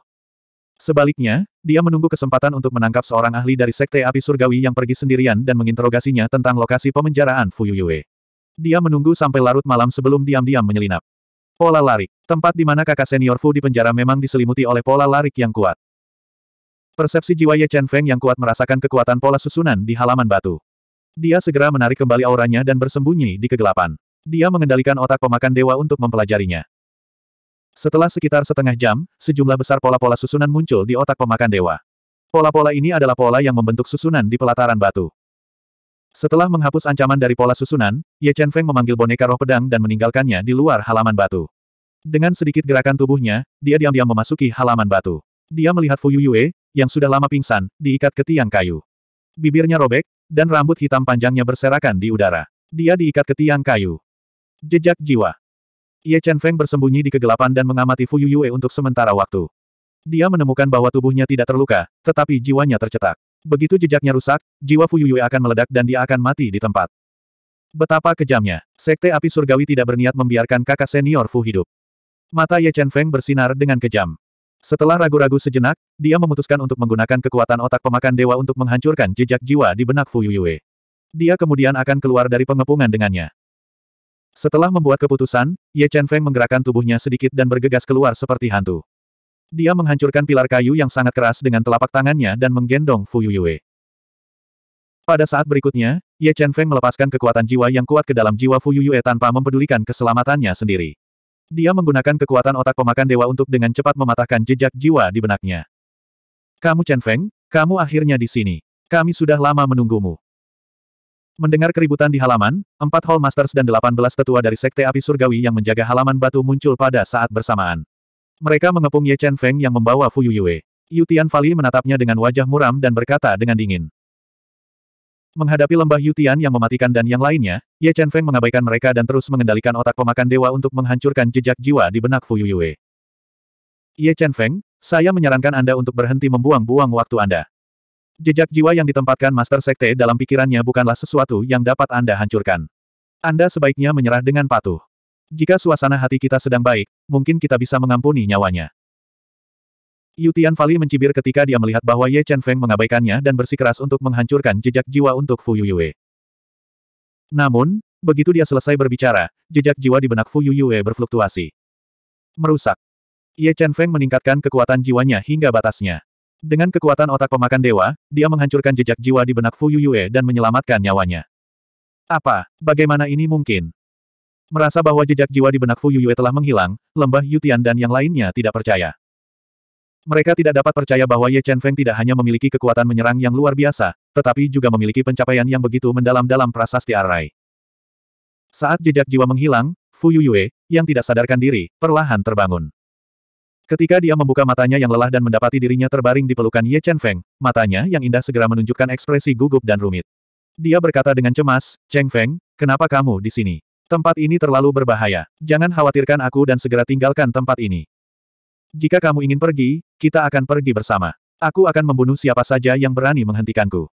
Sebaliknya, dia menunggu kesempatan untuk menangkap seorang ahli dari Sekte Api Surgawi yang pergi sendirian dan menginterogasinya tentang lokasi pemenjaraan Fu Yuyue. Dia menunggu sampai larut malam sebelum diam-diam menyelinap. Pola larik. Tempat di mana kakak senior Fu di penjara memang diselimuti oleh pola larik yang kuat. Persepsi jiwa Ye Chen Feng yang kuat merasakan kekuatan pola susunan di halaman batu. Dia segera menarik kembali auranya dan bersembunyi di kegelapan. Dia mengendalikan otak pemakan dewa untuk mempelajarinya. Setelah sekitar setengah jam, sejumlah besar pola-pola susunan muncul di otak pemakan dewa. Pola-pola ini adalah pola yang membentuk susunan di pelataran batu. Setelah menghapus ancaman dari pola susunan, Ye Chen Feng memanggil boneka roh pedang dan meninggalkannya di luar halaman batu. Dengan sedikit gerakan tubuhnya, dia diam-diam memasuki halaman batu. Dia melihat Fu Yue, yang sudah lama pingsan, diikat ke tiang kayu. Bibirnya robek, dan rambut hitam panjangnya berserakan di udara. Dia diikat ke tiang kayu. Jejak jiwa. Ye Chen Feng bersembunyi di kegelapan dan mengamati Fu Yue untuk sementara waktu. Dia menemukan bahwa tubuhnya tidak terluka, tetapi jiwanya tercetak. Begitu jejaknya rusak, jiwa Yuyue akan meledak dan dia akan mati di tempat. Betapa kejamnya, Sekte Api Surgawi tidak berniat membiarkan kakak senior Fu hidup. Mata Ye Chen Feng bersinar dengan kejam. Setelah ragu-ragu sejenak, dia memutuskan untuk menggunakan kekuatan otak pemakan dewa untuk menghancurkan jejak jiwa di benak Fu Yuyue Dia kemudian akan keluar dari pengepungan dengannya. Setelah membuat keputusan, Ye Chen Feng menggerakkan tubuhnya sedikit dan bergegas keluar seperti hantu. Dia menghancurkan pilar kayu yang sangat keras dengan telapak tangannya dan menggendong Fu Yuyue. Pada saat berikutnya, Ye Chen Feng melepaskan kekuatan jiwa yang kuat ke dalam jiwa Fu Yuyue tanpa mempedulikan keselamatannya sendiri. Dia menggunakan kekuatan otak pemakan dewa untuk dengan cepat mematahkan jejak jiwa di benaknya. Kamu Chen Feng, kamu akhirnya di sini. Kami sudah lama menunggumu. Mendengar keributan di halaman, empat Hall Masters dan delapan belas tetua dari Sekte Api Surgawi yang menjaga halaman batu muncul pada saat bersamaan. Mereka mengepung Ye Chen Feng yang membawa Fu Yuyue. Yu Fali menatapnya dengan wajah muram dan berkata dengan dingin. Menghadapi lembah Yu Tian yang mematikan dan yang lainnya, Ye Chen Feng mengabaikan mereka dan terus mengendalikan otak pemakan dewa untuk menghancurkan jejak jiwa di benak Fu Yuyue. Ye Chen Feng, saya menyarankan Anda untuk berhenti membuang-buang waktu Anda. Jejak jiwa yang ditempatkan Master Sekte dalam pikirannya bukanlah sesuatu yang dapat Anda hancurkan. Anda sebaiknya menyerah dengan patuh. Jika suasana hati kita sedang baik, mungkin kita bisa mengampuni nyawanya. Yutian Fali mencibir ketika dia melihat bahwa Ye Chen Feng mengabaikannya dan bersikeras untuk menghancurkan jejak jiwa untuk Fu Yuyue. Namun, begitu dia selesai berbicara, jejak jiwa di benak Fu Yuyue berfluktuasi. Merusak. Ye Chen Feng meningkatkan kekuatan jiwanya hingga batasnya. Dengan kekuatan otak pemakan dewa, dia menghancurkan jejak jiwa di benak Fu Yuyue dan menyelamatkan nyawanya. Apa, bagaimana ini mungkin? Merasa bahwa jejak jiwa di benak Fu Yuyue telah menghilang, lembah Yutian dan yang lainnya tidak percaya. Mereka tidak dapat percaya bahwa Ye Chen Feng tidak hanya memiliki kekuatan menyerang yang luar biasa, tetapi juga memiliki pencapaian yang begitu mendalam dalam prasasti Arai. Saat jejak jiwa menghilang, Fu Yuyue, yang tidak sadarkan diri, perlahan terbangun. Ketika dia membuka matanya yang lelah dan mendapati dirinya terbaring di pelukan Ye Chen Feng, matanya yang indah segera menunjukkan ekspresi gugup dan rumit. Dia berkata dengan cemas, Cheng Feng, kenapa kamu di sini? Tempat ini terlalu berbahaya. Jangan khawatirkan aku dan segera tinggalkan tempat ini. Jika kamu ingin pergi, kita akan pergi bersama. Aku akan membunuh siapa saja yang berani menghentikanku.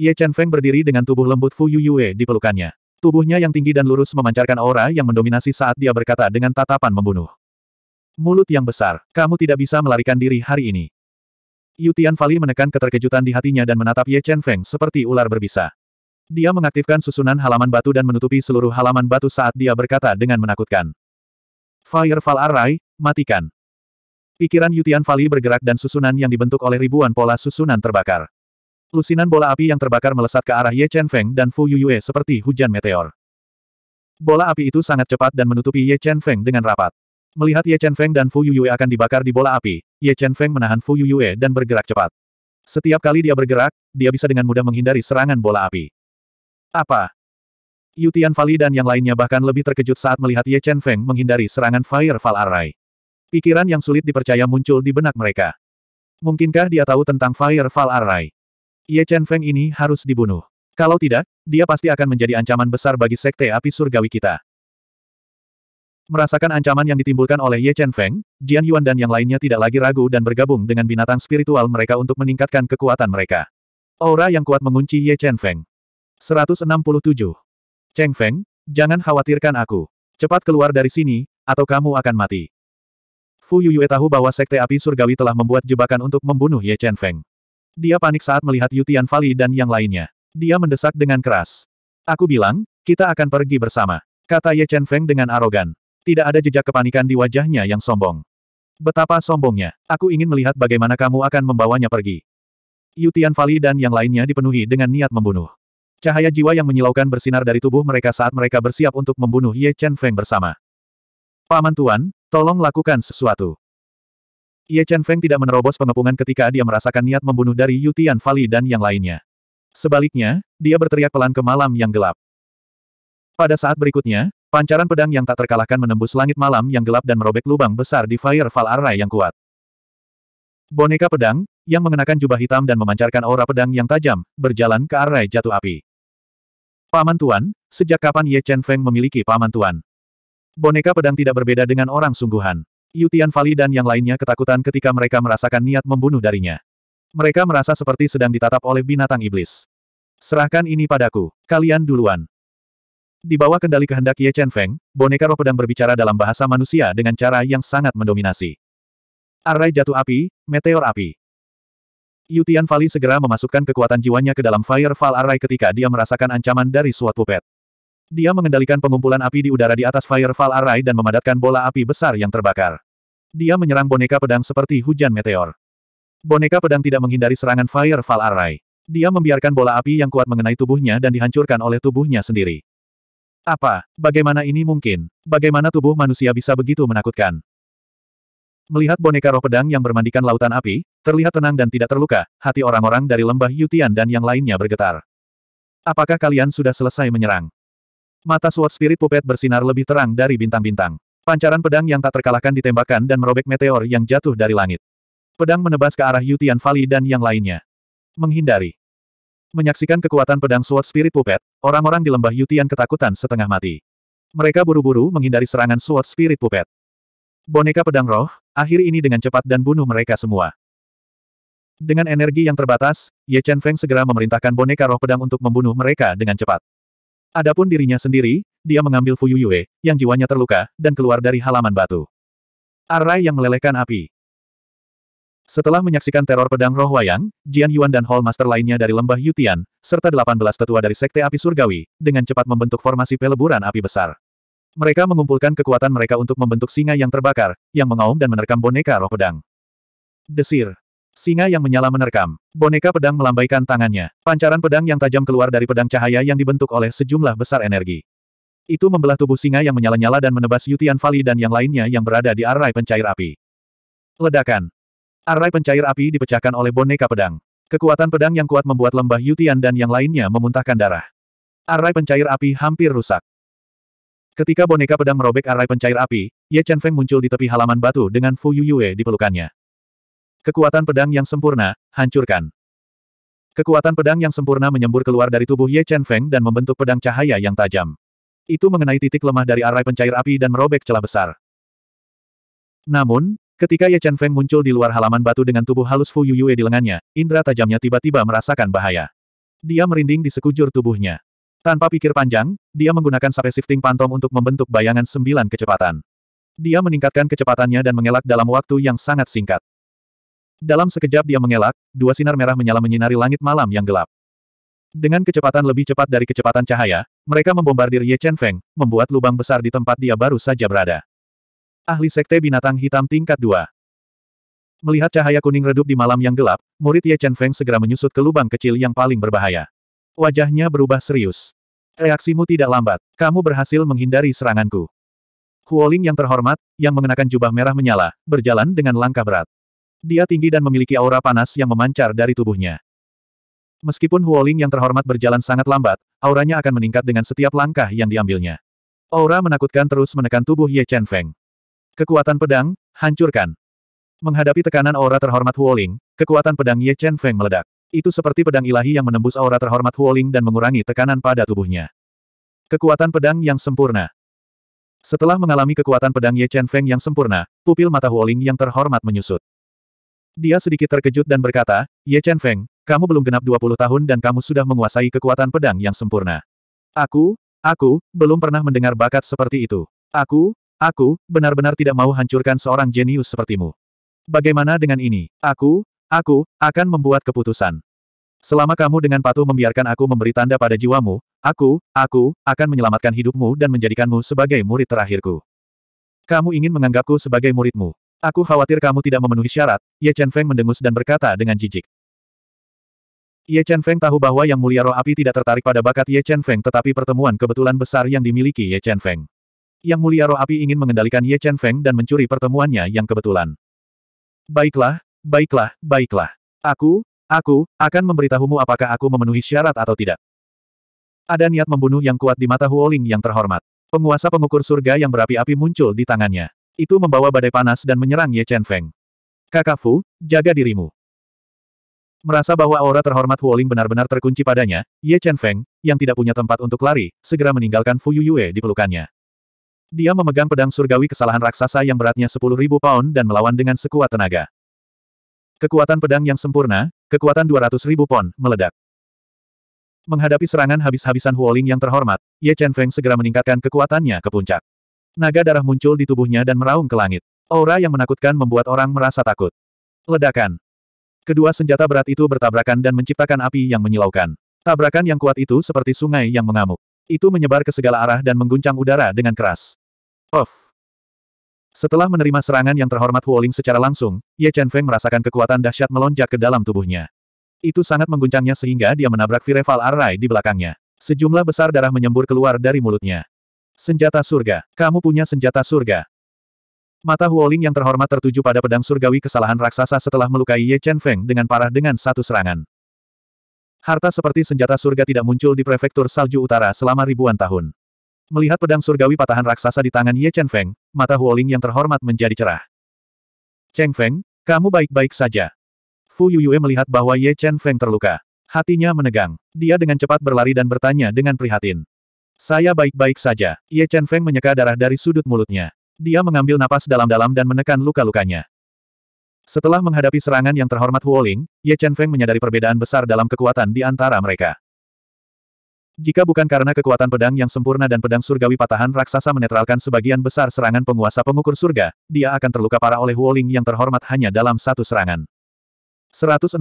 Ye Chen Feng berdiri dengan tubuh lembut Fu Yuyue di pelukannya. Tubuhnya yang tinggi dan lurus memancarkan aura yang mendominasi saat dia berkata dengan tatapan membunuh. Mulut yang besar, kamu tidak bisa melarikan diri hari ini. Yutian Fali menekan keterkejutan di hatinya dan menatap Ye Chen Feng seperti ular berbisa. Dia mengaktifkan susunan halaman batu dan menutupi seluruh halaman batu saat dia berkata dengan menakutkan. Firefall Array, matikan. Pikiran Yutian Fali bergerak dan susunan yang dibentuk oleh ribuan pola susunan terbakar. Lusinan bola api yang terbakar melesat ke arah Ye Chen Feng dan Fu Yuyue seperti hujan meteor. Bola api itu sangat cepat dan menutupi Ye Chen Feng dengan rapat. Melihat Ye Chen Feng dan Fu Yuyue akan dibakar di bola api, Ye Chen Feng menahan Fu Yuyue dan bergerak cepat. Setiap kali dia bergerak, dia bisa dengan mudah menghindari serangan bola api. Apa? Yutian Fali dan yang lainnya bahkan lebih terkejut saat melihat Ye Chen Feng menghindari serangan Fire Fall Array. Pikiran yang sulit dipercaya muncul di benak mereka. Mungkinkah dia tahu tentang Fire Fall Array? Ye Chen Feng ini harus dibunuh. Kalau tidak, dia pasti akan menjadi ancaman besar bagi Sekte Api Surgawi kita. Merasakan ancaman yang ditimbulkan oleh Ye Chen Feng, Jian Yuan dan yang lainnya tidak lagi ragu dan bergabung dengan binatang spiritual mereka untuk meningkatkan kekuatan mereka. Aura yang kuat mengunci Ye Chen Feng. 167. Cheng Feng, jangan khawatirkan aku. Cepat keluar dari sini, atau kamu akan mati. Fu Yuyue tahu bahwa Sekte Api Surgawi telah membuat jebakan untuk membunuh Ye Chen Feng. Dia panik saat melihat Yutian Fali dan yang lainnya. Dia mendesak dengan keras. Aku bilang, kita akan pergi bersama. Kata Ye Chen Feng dengan arogan. Tidak ada jejak kepanikan di wajahnya yang sombong. Betapa sombongnya. Aku ingin melihat bagaimana kamu akan membawanya pergi. Yutian Fali dan yang lainnya dipenuhi dengan niat membunuh. Cahaya jiwa yang menyilaukan bersinar dari tubuh mereka saat mereka bersiap untuk membunuh Ye Chen Feng bersama. Paman Tuan, tolong lakukan sesuatu. Ye Chen Feng tidak menerobos pengepungan ketika dia merasakan niat membunuh dari Yu Tian Fali dan yang lainnya. Sebaliknya, dia berteriak pelan ke malam yang gelap. Pada saat berikutnya, pancaran pedang yang tak terkalahkan menembus langit malam yang gelap dan merobek lubang besar di Firefall Array yang kuat. Boneka pedang, yang mengenakan jubah hitam dan memancarkan aura pedang yang tajam, berjalan ke Array jatuh api. Paman Tuan, sejak kapan Ye Chen Feng memiliki Paman Tuan? Boneka pedang tidak berbeda dengan orang sungguhan. Yu Fali dan yang lainnya ketakutan ketika mereka merasakan niat membunuh darinya. Mereka merasa seperti sedang ditatap oleh binatang iblis. Serahkan ini padaku, kalian duluan. Di bawah kendali kehendak Ye Chen Feng, boneka roh pedang berbicara dalam bahasa manusia dengan cara yang sangat mendominasi. Arai jatuh api, meteor api. Yutian Fali segera memasukkan kekuatan jiwanya ke dalam Firefall Array ketika dia merasakan ancaman dari suat pupet. Dia mengendalikan pengumpulan api di udara di atas Firefall Array dan memadatkan bola api besar yang terbakar. Dia menyerang boneka pedang seperti hujan meteor. Boneka pedang tidak menghindari serangan Firefall Array. Dia membiarkan bola api yang kuat mengenai tubuhnya dan dihancurkan oleh tubuhnya sendiri. Apa? Bagaimana ini mungkin? Bagaimana tubuh manusia bisa begitu menakutkan? Melihat boneka roh pedang yang bermandikan lautan api, terlihat tenang dan tidak terluka, hati orang-orang dari lembah Yutian dan yang lainnya bergetar. Apakah kalian sudah selesai menyerang? Mata Sword Spirit Puppet bersinar lebih terang dari bintang-bintang. Pancaran pedang yang tak terkalahkan ditembakkan dan merobek meteor yang jatuh dari langit. Pedang menebas ke arah Yutian Valley dan yang lainnya. Menghindari. Menyaksikan kekuatan pedang Sword Spirit Puppet, orang-orang di lembah Yutian ketakutan setengah mati. Mereka buru-buru menghindari serangan Sword Spirit Puppet boneka pedang roh, akhir ini dengan cepat dan bunuh mereka semua. Dengan energi yang terbatas, Ye Chen Feng segera memerintahkan boneka roh pedang untuk membunuh mereka dengan cepat. Adapun dirinya sendiri, dia mengambil Fu Yue, yang jiwanya terluka, dan keluar dari halaman batu. Arai yang melelehkan api. Setelah menyaksikan teror pedang roh wayang, Jian Yuan dan Hall Master lainnya dari lembah Yutian, serta 18 tetua dari Sekte Api Surgawi, dengan cepat membentuk formasi peleburan api besar. Mereka mengumpulkan kekuatan mereka untuk membentuk singa yang terbakar, yang mengaum dan menerkam boneka roh pedang. Desir. Singa yang menyala menerkam. Boneka pedang melambaikan tangannya. Pancaran pedang yang tajam keluar dari pedang cahaya yang dibentuk oleh sejumlah besar energi. Itu membelah tubuh singa yang menyala-nyala dan menebas Yutian Fali dan yang lainnya yang berada di arai pencair api. Ledakan. Arai pencair api dipecahkan oleh boneka pedang. Kekuatan pedang yang kuat membuat lembah Yutian dan yang lainnya memuntahkan darah. Arai pencair api hampir rusak. Ketika boneka pedang merobek arai pencair api, Ye Chen Feng muncul di tepi halaman batu dengan Fu Yu Yue di pelukannya. Kekuatan pedang yang sempurna, hancurkan. Kekuatan pedang yang sempurna menyembur keluar dari tubuh Ye Chen Feng dan membentuk pedang cahaya yang tajam. Itu mengenai titik lemah dari arai pencair api dan merobek celah besar. Namun, ketika Ye Chen Feng muncul di luar halaman batu dengan tubuh halus Fu Yu Yue di lengannya, indera tajamnya tiba-tiba merasakan bahaya. Dia merinding di sekujur tubuhnya. Tanpa pikir panjang, dia menggunakan sape shifting pantom untuk membentuk bayangan sembilan kecepatan. Dia meningkatkan kecepatannya dan mengelak dalam waktu yang sangat singkat. Dalam sekejap dia mengelak, dua sinar merah menyala menyinari langit malam yang gelap. Dengan kecepatan lebih cepat dari kecepatan cahaya, mereka membombardir Ye Chen Feng, membuat lubang besar di tempat dia baru saja berada. Ahli Sekte Binatang Hitam tingkat 2 Melihat cahaya kuning redup di malam yang gelap, murid Ye Chen Feng segera menyusut ke lubang kecil yang paling berbahaya. Wajahnya berubah serius. Reaksimu tidak lambat. Kamu berhasil menghindari seranganku. Huoling yang terhormat, yang mengenakan jubah merah menyala, berjalan dengan langkah berat. Dia tinggi dan memiliki aura panas yang memancar dari tubuhnya. Meskipun Huoling yang terhormat berjalan sangat lambat, auranya akan meningkat dengan setiap langkah yang diambilnya. Aura menakutkan terus menekan tubuh Ye Chen Feng. Kekuatan pedang, hancurkan. Menghadapi tekanan aura terhormat Huoling, kekuatan pedang Ye Chen Feng meledak. Itu seperti pedang ilahi yang menembus aura terhormat Huoling dan mengurangi tekanan pada tubuhnya. Kekuatan pedang yang sempurna. Setelah mengalami kekuatan pedang Ye Chen Feng yang sempurna, pupil mata Huoling yang terhormat menyusut. Dia sedikit terkejut dan berkata, Ye Chen Feng, kamu belum genap 20 tahun dan kamu sudah menguasai kekuatan pedang yang sempurna. Aku, aku, belum pernah mendengar bakat seperti itu. Aku, aku, benar-benar tidak mau hancurkan seorang jenius sepertimu. Bagaimana dengan ini? Aku, Aku, akan membuat keputusan. Selama kamu dengan patuh membiarkan aku memberi tanda pada jiwamu, aku, aku, akan menyelamatkan hidupmu dan menjadikanmu sebagai murid terakhirku. Kamu ingin menganggapku sebagai muridmu. Aku khawatir kamu tidak memenuhi syarat, Ye Chen Feng mendengus dan berkata dengan jijik. Ye Chen Feng tahu bahwa Yang Mulia Roh Api tidak tertarik pada bakat Ye Chen Feng tetapi pertemuan kebetulan besar yang dimiliki Ye Chen Feng. Yang Mulia Roh Api ingin mengendalikan Ye Chen Feng dan mencuri pertemuannya yang kebetulan. Baiklah, Baiklah, baiklah. Aku, aku, akan memberitahumu apakah aku memenuhi syarat atau tidak. Ada niat membunuh yang kuat di mata Huoling yang terhormat. Penguasa pengukur surga yang berapi-api muncul di tangannya. Itu membawa badai panas dan menyerang Ye Chen Feng. Kakak Fu, jaga dirimu. Merasa bahwa aura terhormat Huoling benar-benar terkunci padanya, Ye Chen Feng, yang tidak punya tempat untuk lari, segera meninggalkan Fu Yuyue di pelukannya. Dia memegang pedang surgawi kesalahan raksasa yang beratnya 10.000 pound dan melawan dengan sekuat tenaga. Kekuatan pedang yang sempurna, kekuatan 200 ribu pon, meledak. Menghadapi serangan habis-habisan Huoling yang terhormat, Ye Chen Feng segera meningkatkan kekuatannya ke puncak. Naga darah muncul di tubuhnya dan meraung ke langit. Aura yang menakutkan membuat orang merasa takut. Ledakan. Kedua senjata berat itu bertabrakan dan menciptakan api yang menyilaukan. Tabrakan yang kuat itu seperti sungai yang mengamuk. Itu menyebar ke segala arah dan mengguncang udara dengan keras. Off. Setelah menerima serangan yang terhormat Huoling secara langsung, Ye Chen Feng merasakan kekuatan dahsyat melonjak ke dalam tubuhnya. Itu sangat mengguncangnya sehingga dia menabrak Vireval Arai di belakangnya. Sejumlah besar darah menyembur keluar dari mulutnya. Senjata surga. Kamu punya senjata surga. Mata Huoling yang terhormat tertuju pada pedang surgawi kesalahan raksasa setelah melukai Ye Chen Feng dengan parah dengan satu serangan. Harta seperti senjata surga tidak muncul di prefektur salju utara selama ribuan tahun. Melihat pedang surgawi patahan raksasa di tangan Ye Chen Feng, mata Huoling yang terhormat menjadi cerah. Cheng Feng, kamu baik-baik saja. Fu Yuyue melihat bahwa Ye Chen Feng terluka. Hatinya menegang. Dia dengan cepat berlari dan bertanya dengan prihatin. Saya baik-baik saja. Ye Chen Feng menyeka darah dari sudut mulutnya. Dia mengambil napas dalam-dalam dan menekan luka-lukanya. Setelah menghadapi serangan yang terhormat Huoling, Ye Chen Feng menyadari perbedaan besar dalam kekuatan di antara mereka. Jika bukan karena kekuatan pedang yang sempurna dan pedang surgawi patahan raksasa menetralkan sebagian besar serangan penguasa pengukur surga, dia akan terluka parah oleh Huoling yang terhormat hanya dalam satu serangan. 168.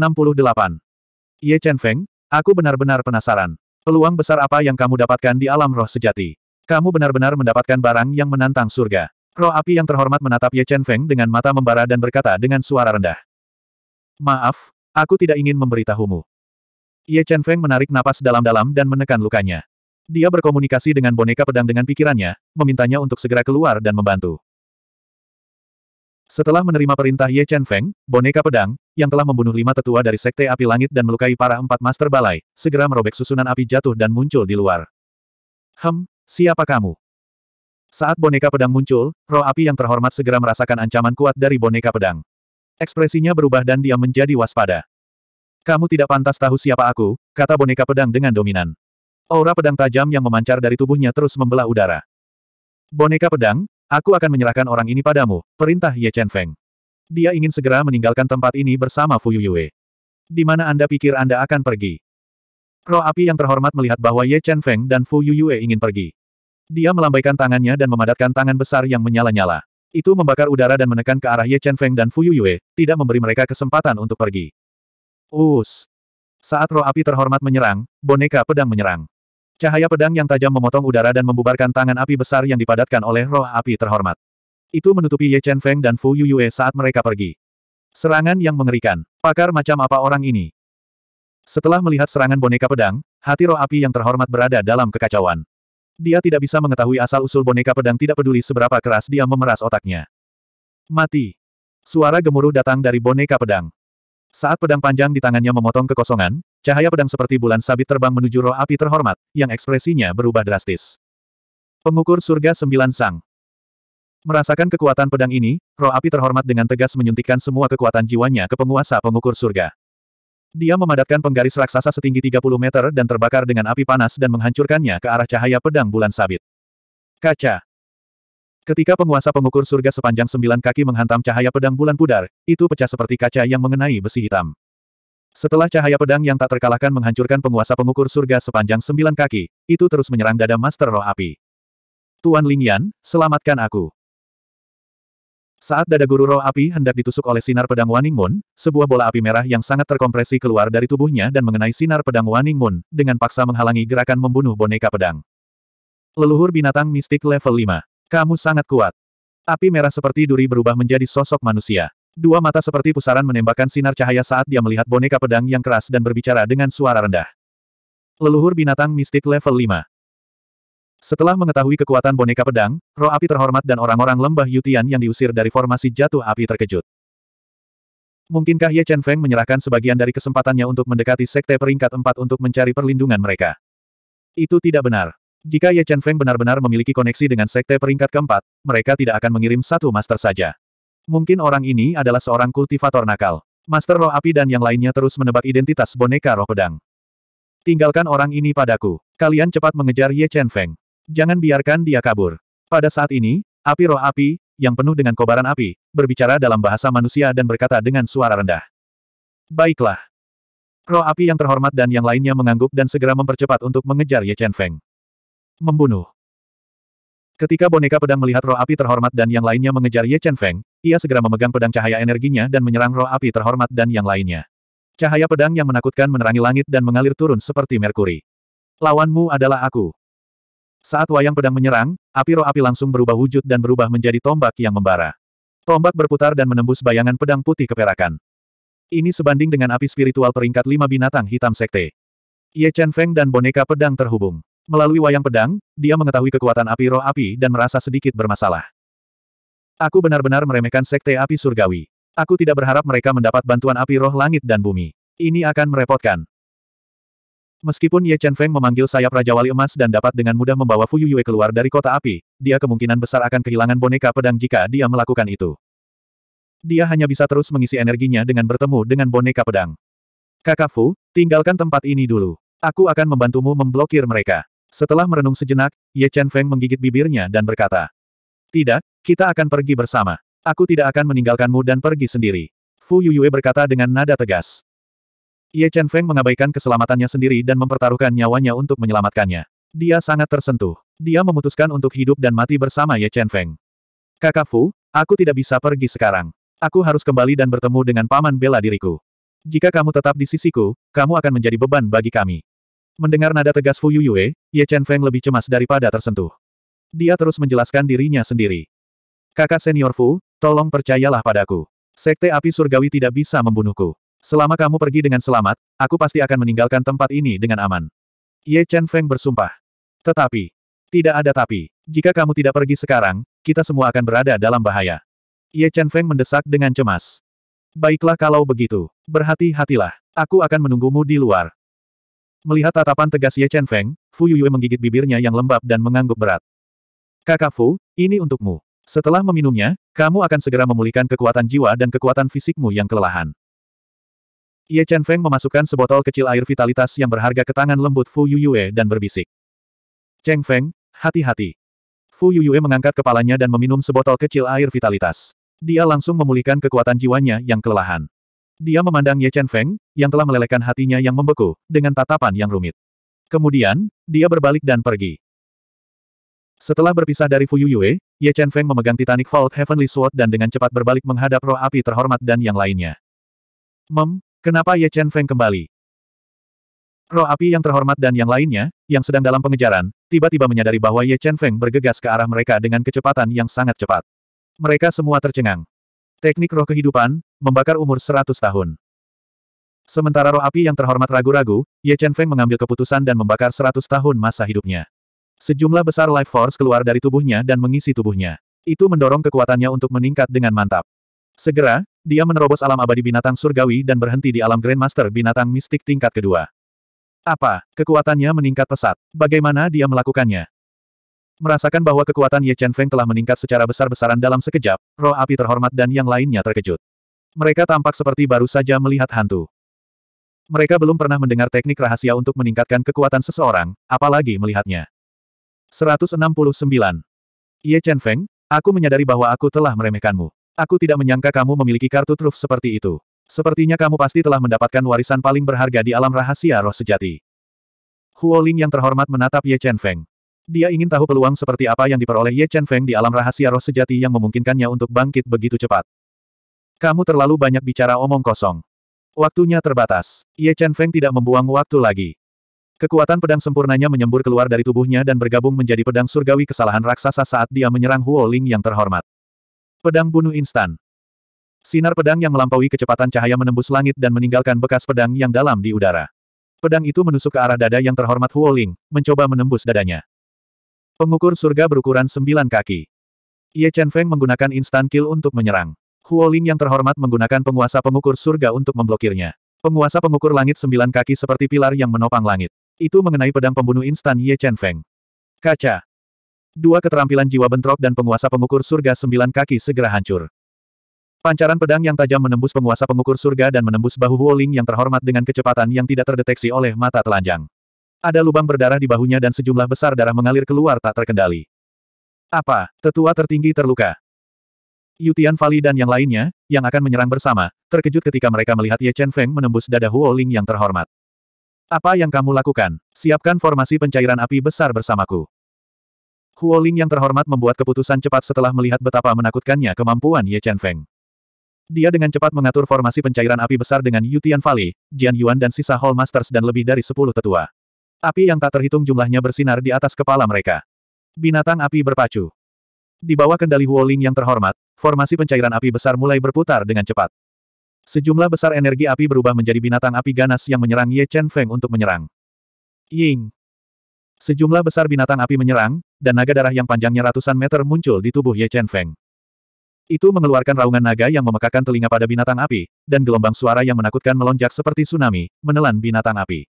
Ye Chen Feng, aku benar-benar penasaran. Peluang besar apa yang kamu dapatkan di alam roh sejati? Kamu benar-benar mendapatkan barang yang menantang surga. Roh api yang terhormat menatap Ye Chen Feng dengan mata membara dan berkata dengan suara rendah. Maaf, aku tidak ingin memberitahumu. Ye Chen Feng menarik napas dalam-dalam dan menekan lukanya. Dia berkomunikasi dengan boneka pedang dengan pikirannya, memintanya untuk segera keluar dan membantu. Setelah menerima perintah Ye Chen Feng, boneka pedang, yang telah membunuh lima tetua dari Sekte Api Langit dan melukai para empat master balai, segera merobek susunan api jatuh dan muncul di luar. Hem, siapa kamu? Saat boneka pedang muncul, roh api yang terhormat segera merasakan ancaman kuat dari boneka pedang. Ekspresinya berubah dan dia menjadi waspada. Kamu tidak pantas tahu siapa aku, kata boneka pedang dengan dominan. Aura pedang tajam yang memancar dari tubuhnya terus membelah udara. Boneka pedang, aku akan menyerahkan orang ini padamu, perintah Ye Chen Feng. Dia ingin segera meninggalkan tempat ini bersama Fu Yuyue. Di mana Anda pikir Anda akan pergi? Roh api yang terhormat melihat bahwa Ye Chen Feng dan Fu Yuyue ingin pergi. Dia melambaikan tangannya dan memadatkan tangan besar yang menyala-nyala. Itu membakar udara dan menekan ke arah Ye Chen Feng dan Fu Yuyue, tidak memberi mereka kesempatan untuk pergi. Us. Saat roh api terhormat menyerang, boneka pedang menyerang. Cahaya pedang yang tajam memotong udara dan membubarkan tangan api besar yang dipadatkan oleh roh api terhormat. Itu menutupi Ye Chen Feng dan Fu Yue saat mereka pergi. Serangan yang mengerikan. Pakar macam apa orang ini? Setelah melihat serangan boneka pedang, hati roh api yang terhormat berada dalam kekacauan. Dia tidak bisa mengetahui asal-usul boneka pedang tidak peduli seberapa keras dia memeras otaknya. Mati. Suara gemuruh datang dari boneka pedang. Saat pedang panjang di tangannya memotong kekosongan, cahaya pedang seperti bulan sabit terbang menuju roh api terhormat, yang ekspresinya berubah drastis. Pengukur surga sembilan sang. Merasakan kekuatan pedang ini, roh api terhormat dengan tegas menyuntikkan semua kekuatan jiwanya ke penguasa pengukur surga. Dia memadatkan penggaris raksasa setinggi 30 meter dan terbakar dengan api panas dan menghancurkannya ke arah cahaya pedang bulan sabit. Kaca. Ketika penguasa pengukur surga sepanjang sembilan kaki menghantam cahaya pedang bulan pudar, itu pecah seperti kaca yang mengenai besi hitam. Setelah cahaya pedang yang tak terkalahkan menghancurkan penguasa pengukur surga sepanjang sembilan kaki, itu terus menyerang dada Master Roh Api. Tuan Ling Yan, selamatkan aku. Saat dada guru roh api hendak ditusuk oleh sinar pedang Waning Moon, sebuah bola api merah yang sangat terkompresi keluar dari tubuhnya dan mengenai sinar pedang Waning Moon, dengan paksa menghalangi gerakan membunuh boneka pedang. Leluhur binatang mistik level 5 kamu sangat kuat. Api merah seperti duri berubah menjadi sosok manusia. Dua mata seperti pusaran menembakkan sinar cahaya saat dia melihat boneka pedang yang keras dan berbicara dengan suara rendah. Leluhur binatang mistik level 5. Setelah mengetahui kekuatan boneka pedang, roh api terhormat dan orang-orang lembah Yutian yang diusir dari formasi jatuh api terkejut. Mungkinkah Ye Chen Feng menyerahkan sebagian dari kesempatannya untuk mendekati sekte peringkat 4 untuk mencari perlindungan mereka? Itu tidak benar. Jika Ye Chen Feng benar-benar memiliki koneksi dengan sekte peringkat keempat, mereka tidak akan mengirim satu master saja. Mungkin orang ini adalah seorang kultivator nakal. Master roh api dan yang lainnya terus menebak identitas boneka roh pedang. Tinggalkan orang ini padaku. Kalian cepat mengejar Ye Chen Feng. Jangan biarkan dia kabur. Pada saat ini, api roh api, yang penuh dengan kobaran api, berbicara dalam bahasa manusia dan berkata dengan suara rendah. Baiklah. Roh api yang terhormat dan yang lainnya mengangguk dan segera mempercepat untuk mengejar Ye Chen Feng. Membunuh. Ketika boneka pedang melihat roh api terhormat dan yang lainnya mengejar Ye Chen Feng, ia segera memegang pedang cahaya energinya dan menyerang roh api terhormat dan yang lainnya. Cahaya pedang yang menakutkan menerangi langit dan mengalir turun seperti merkuri. Lawanmu adalah aku. Saat wayang pedang menyerang, api roh api langsung berubah wujud dan berubah menjadi tombak yang membara. Tombak berputar dan menembus bayangan pedang putih keperakan. Ini sebanding dengan api spiritual peringkat lima binatang hitam sekte. Ye Chen Feng dan boneka pedang terhubung. Melalui wayang pedang, dia mengetahui kekuatan api roh api dan merasa sedikit bermasalah. Aku benar-benar meremehkan sekte api surgawi. Aku tidak berharap mereka mendapat bantuan api roh langit dan bumi. Ini akan merepotkan. Meskipun Ye Chen Feng memanggil sayap Raja Wali Emas dan dapat dengan mudah membawa Fu Yue keluar dari kota api, dia kemungkinan besar akan kehilangan boneka pedang jika dia melakukan itu. Dia hanya bisa terus mengisi energinya dengan bertemu dengan boneka pedang. Kakak Fu, tinggalkan tempat ini dulu. Aku akan membantumu memblokir mereka. Setelah merenung sejenak, Ye Chen Feng menggigit bibirnya dan berkata, Tidak, kita akan pergi bersama. Aku tidak akan meninggalkanmu dan pergi sendiri. Fu Yuyue berkata dengan nada tegas. Ye Chen Feng mengabaikan keselamatannya sendiri dan mempertaruhkan nyawanya untuk menyelamatkannya. Dia sangat tersentuh. Dia memutuskan untuk hidup dan mati bersama Ye Chen Feng. Kakak Fu, aku tidak bisa pergi sekarang. Aku harus kembali dan bertemu dengan paman bela diriku. Jika kamu tetap di sisiku, kamu akan menjadi beban bagi kami. Mendengar nada tegas Fu Yuyue, Ye Chen Feng lebih cemas daripada tersentuh. Dia terus menjelaskan dirinya sendiri. Kakak senior Fu, tolong percayalah padaku. Sekte api surgawi tidak bisa membunuhku. Selama kamu pergi dengan selamat, aku pasti akan meninggalkan tempat ini dengan aman. Ye Chen Feng bersumpah. Tetapi, tidak ada tapi. Jika kamu tidak pergi sekarang, kita semua akan berada dalam bahaya. Ye Chen Feng mendesak dengan cemas. Baiklah kalau begitu. Berhati-hatilah. Aku akan menunggumu di luar. Melihat tatapan tegas Ye Chen Feng, Fu Yuyue menggigit bibirnya yang lembab dan mengangguk berat. Kakak Fu, ini untukmu. Setelah meminumnya, kamu akan segera memulihkan kekuatan jiwa dan kekuatan fisikmu yang kelelahan. Ye Chen Feng memasukkan sebotol kecil air vitalitas yang berharga ke tangan lembut Fu Yuyue dan berbisik. Cheng Feng, hati-hati. Fu Yuyue mengangkat kepalanya dan meminum sebotol kecil air vitalitas. Dia langsung memulihkan kekuatan jiwanya yang kelelahan. Dia memandang Ye Chen Feng, yang telah melelehkan hatinya yang membeku, dengan tatapan yang rumit. Kemudian, dia berbalik dan pergi. Setelah berpisah dari Fu Yue, Ye Chen Feng memegang Titanic Vault Heavenly Sword dan dengan cepat berbalik menghadap roh api terhormat dan yang lainnya. Mem, kenapa Ye Chen Feng kembali? Roh api yang terhormat dan yang lainnya, yang sedang dalam pengejaran, tiba-tiba menyadari bahwa Ye Chen Feng bergegas ke arah mereka dengan kecepatan yang sangat cepat. Mereka semua tercengang. Teknik roh kehidupan, membakar umur 100 tahun. Sementara roh api yang terhormat ragu-ragu, Ye Chen Feng mengambil keputusan dan membakar 100 tahun masa hidupnya. Sejumlah besar life force keluar dari tubuhnya dan mengisi tubuhnya. Itu mendorong kekuatannya untuk meningkat dengan mantap. Segera, dia menerobos alam abadi binatang surgawi dan berhenti di alam Grandmaster binatang mistik tingkat kedua. Apa, kekuatannya meningkat pesat. Bagaimana dia melakukannya? Merasakan bahwa kekuatan Ye Chen Feng telah meningkat secara besar-besaran dalam sekejap, roh api terhormat dan yang lainnya terkejut. Mereka tampak seperti baru saja melihat hantu. Mereka belum pernah mendengar teknik rahasia untuk meningkatkan kekuatan seseorang, apalagi melihatnya. 169. Ye Chen Feng, aku menyadari bahwa aku telah meremehkanmu. Aku tidak menyangka kamu memiliki kartu truf seperti itu. Sepertinya kamu pasti telah mendapatkan warisan paling berharga di alam rahasia roh sejati. Huoling yang terhormat menatap Ye Chen Feng. Dia ingin tahu peluang seperti apa yang diperoleh Ye Chen Feng di alam rahasia roh sejati yang memungkinkannya untuk bangkit begitu cepat. Kamu terlalu banyak bicara omong kosong. Waktunya terbatas. Ye Chen Feng tidak membuang waktu lagi. Kekuatan pedang sempurnanya menyembur keluar dari tubuhnya dan bergabung menjadi pedang surgawi kesalahan raksasa saat dia menyerang Huo Ling yang terhormat. Pedang bunuh instan. Sinar pedang yang melampaui kecepatan cahaya menembus langit dan meninggalkan bekas pedang yang dalam di udara. Pedang itu menusuk ke arah dada yang terhormat Huo Ling, mencoba menembus dadanya. Pengukur surga berukuran sembilan kaki. Ye Chen Feng menggunakan instan kill untuk menyerang. Huo Huoling yang terhormat menggunakan penguasa pengukur surga untuk memblokirnya. Penguasa pengukur langit sembilan kaki seperti pilar yang menopang langit. Itu mengenai pedang pembunuh instan Ye Chen Feng. Kaca. Dua keterampilan jiwa bentrok dan penguasa pengukur surga sembilan kaki segera hancur. Pancaran pedang yang tajam menembus penguasa pengukur surga dan menembus bahu Huo Huoling yang terhormat dengan kecepatan yang tidak terdeteksi oleh mata telanjang. Ada lubang berdarah di bahunya dan sejumlah besar darah mengalir keluar tak terkendali. Apa, tetua tertinggi terluka? Yutian Fali dan yang lainnya, yang akan menyerang bersama, terkejut ketika mereka melihat Ye Chen Feng menembus dada Huo Ling yang terhormat. Apa yang kamu lakukan? Siapkan formasi pencairan api besar bersamaku. Huo Ling yang terhormat membuat keputusan cepat setelah melihat betapa menakutkannya kemampuan Ye Chen Feng. Dia dengan cepat mengatur formasi pencairan api besar dengan Yutian Fali, Jian Yuan dan sisa Hall Masters dan lebih dari sepuluh tetua. Api yang tak terhitung jumlahnya bersinar di atas kepala mereka. Binatang api berpacu. Di bawah kendali Huoling yang terhormat, formasi pencairan api besar mulai berputar dengan cepat. Sejumlah besar energi api berubah menjadi binatang api ganas yang menyerang Ye Chen Feng untuk menyerang. Ying. Sejumlah besar binatang api menyerang, dan naga darah yang panjangnya ratusan meter muncul di tubuh Ye Chen Feng. Itu mengeluarkan raungan naga yang memekakan telinga pada binatang api, dan gelombang suara yang menakutkan melonjak seperti tsunami, menelan binatang api.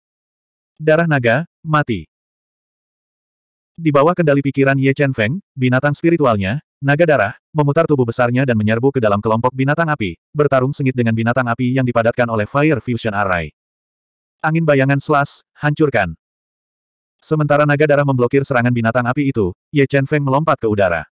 Darah naga, mati. Di bawah kendali pikiran Ye Chen Feng, binatang spiritualnya, naga darah, memutar tubuh besarnya dan menyerbu ke dalam kelompok binatang api, bertarung sengit dengan binatang api yang dipadatkan oleh Fire Fusion Array. Angin bayangan selas, hancurkan. Sementara naga darah memblokir serangan binatang api itu, Ye Chen Feng melompat ke udara.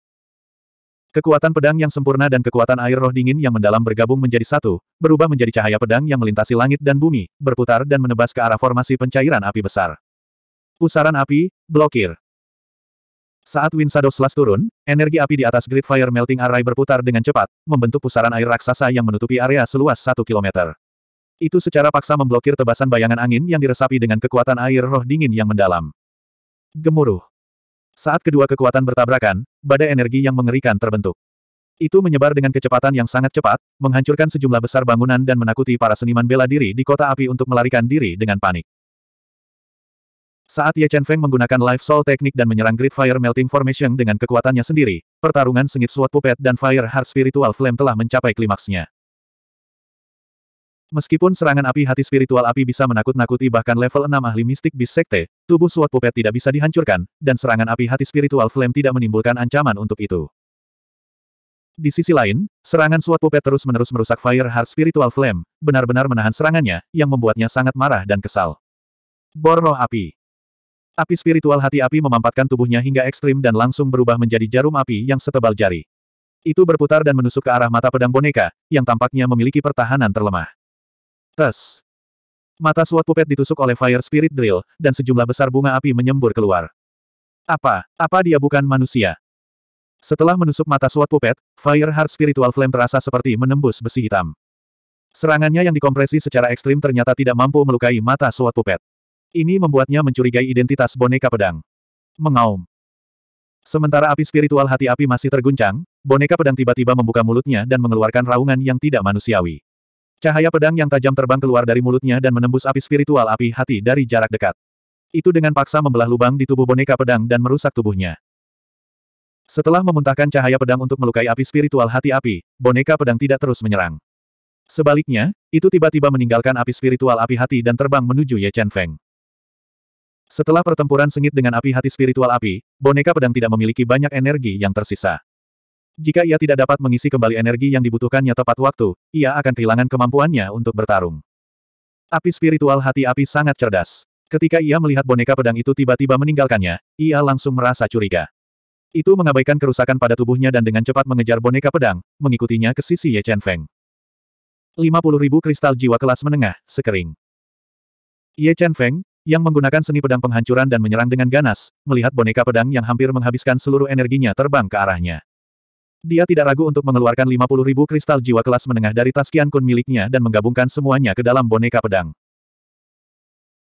Kekuatan pedang yang sempurna dan kekuatan air roh dingin yang mendalam bergabung menjadi satu, berubah menjadi cahaya pedang yang melintasi langit dan bumi, berputar dan menebas ke arah formasi pencairan api besar. Pusaran api, blokir. Saat Wind Shadow Slash turun, energi api di atas Great Fire Melting Array berputar dengan cepat, membentuk pusaran air raksasa yang menutupi area seluas satu kilometer. Itu secara paksa memblokir tebasan bayangan angin yang diresapi dengan kekuatan air roh dingin yang mendalam. Gemuruh. Saat kedua kekuatan bertabrakan, badai energi yang mengerikan terbentuk. Itu menyebar dengan kecepatan yang sangat cepat, menghancurkan sejumlah besar bangunan dan menakuti para seniman bela diri di kota api untuk melarikan diri dengan panik. Saat Ye Chen Feng menggunakan Life Soul Teknik dan menyerang Great Fire Melting Formation dengan kekuatannya sendiri, pertarungan sengit Sword Puppet dan Fire Heart Spiritual Flame telah mencapai klimaksnya. Meskipun serangan api hati spiritual api bisa menakut-nakuti bahkan level 6 ahli mistik bis sekte, tubuh suat pupet tidak bisa dihancurkan, dan serangan api hati spiritual flame tidak menimbulkan ancaman untuk itu. Di sisi lain, serangan suat pupet terus-menerus merusak Fire Heart Spiritual Flame, benar-benar menahan serangannya, yang membuatnya sangat marah dan kesal. Borroh api Api spiritual hati api memampatkan tubuhnya hingga ekstrim dan langsung berubah menjadi jarum api yang setebal jari. Itu berputar dan menusuk ke arah mata pedang boneka, yang tampaknya memiliki pertahanan terlemah. Tes. Mata suat pupet ditusuk oleh Fire Spirit Drill, dan sejumlah besar bunga api menyembur keluar. Apa, apa dia bukan manusia? Setelah menusuk mata suat pupet, Fire Heart Spiritual Flame terasa seperti menembus besi hitam. Serangannya yang dikompresi secara ekstrim ternyata tidak mampu melukai mata suat pupet. Ini membuatnya mencurigai identitas boneka pedang. Mengaum. Sementara api spiritual hati api masih terguncang, boneka pedang tiba-tiba membuka mulutnya dan mengeluarkan raungan yang tidak manusiawi. Cahaya pedang yang tajam terbang keluar dari mulutnya dan menembus api spiritual api hati dari jarak dekat. Itu dengan paksa membelah lubang di tubuh boneka pedang dan merusak tubuhnya. Setelah memuntahkan cahaya pedang untuk melukai api spiritual hati api, boneka pedang tidak terus menyerang. Sebaliknya, itu tiba-tiba meninggalkan api spiritual api hati dan terbang menuju Ye Chen Feng. Setelah pertempuran sengit dengan api hati spiritual api, boneka pedang tidak memiliki banyak energi yang tersisa. Jika ia tidak dapat mengisi kembali energi yang dibutuhkannya tepat waktu, ia akan kehilangan kemampuannya untuk bertarung. Api spiritual hati api sangat cerdas. Ketika ia melihat boneka pedang itu tiba-tiba meninggalkannya, ia langsung merasa curiga. Itu mengabaikan kerusakan pada tubuhnya dan dengan cepat mengejar boneka pedang, mengikutinya ke sisi Ye Chen Feng. 50 ribu kristal jiwa kelas menengah, sekering. Ye Chen Feng, yang menggunakan seni pedang penghancuran dan menyerang dengan ganas, melihat boneka pedang yang hampir menghabiskan seluruh energinya terbang ke arahnya. Dia tidak ragu untuk mengeluarkan 50 ribu kristal jiwa kelas menengah dari tas kian Kun miliknya dan menggabungkan semuanya ke dalam boneka pedang.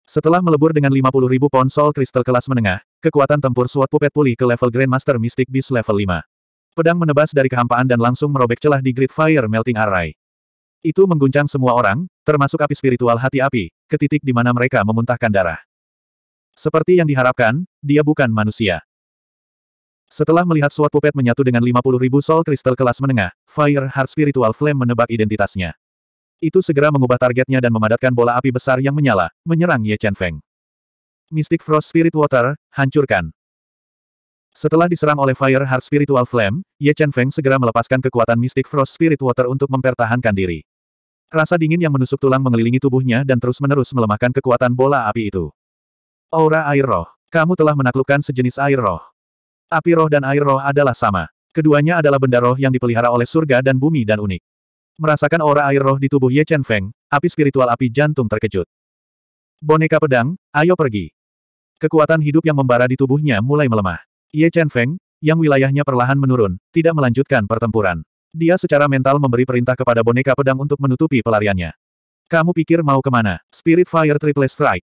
Setelah melebur dengan 50 ribu pound sol kristal kelas menengah, kekuatan tempur Suat Puppet pulih ke level Grandmaster Mystic Beast level 5. Pedang menebas dari kehampaan dan langsung merobek celah di Great Fire Melting Array. Itu mengguncang semua orang, termasuk api spiritual hati api, ke titik di mana mereka memuntahkan darah. Seperti yang diharapkan, dia bukan manusia. Setelah melihat suatu pupet menyatu dengan 50 ribu soul kristal kelas menengah, Fire Heart Spiritual Flame menebak identitasnya. Itu segera mengubah targetnya dan memadatkan bola api besar yang menyala, menyerang Ye Chen Feng. Mystic Frost Spirit Water, hancurkan. Setelah diserang oleh Fire Heart Spiritual Flame, Ye Chen Feng segera melepaskan kekuatan Mystic Frost Spirit Water untuk mempertahankan diri. Rasa dingin yang menusuk tulang mengelilingi tubuhnya dan terus-menerus melemahkan kekuatan bola api itu. Aura Air Roh. Kamu telah menaklukkan sejenis air roh. Api roh dan air roh adalah sama. Keduanya adalah benda roh yang dipelihara oleh surga dan bumi dan unik. Merasakan aura air roh di tubuh Ye Chen Feng, api spiritual api jantung terkejut. Boneka pedang, ayo pergi. Kekuatan hidup yang membara di tubuhnya mulai melemah. Ye Chen Feng, yang wilayahnya perlahan menurun, tidak melanjutkan pertempuran. Dia secara mental memberi perintah kepada boneka pedang untuk menutupi pelariannya. Kamu pikir mau kemana? Spirit Fire Triple Strike.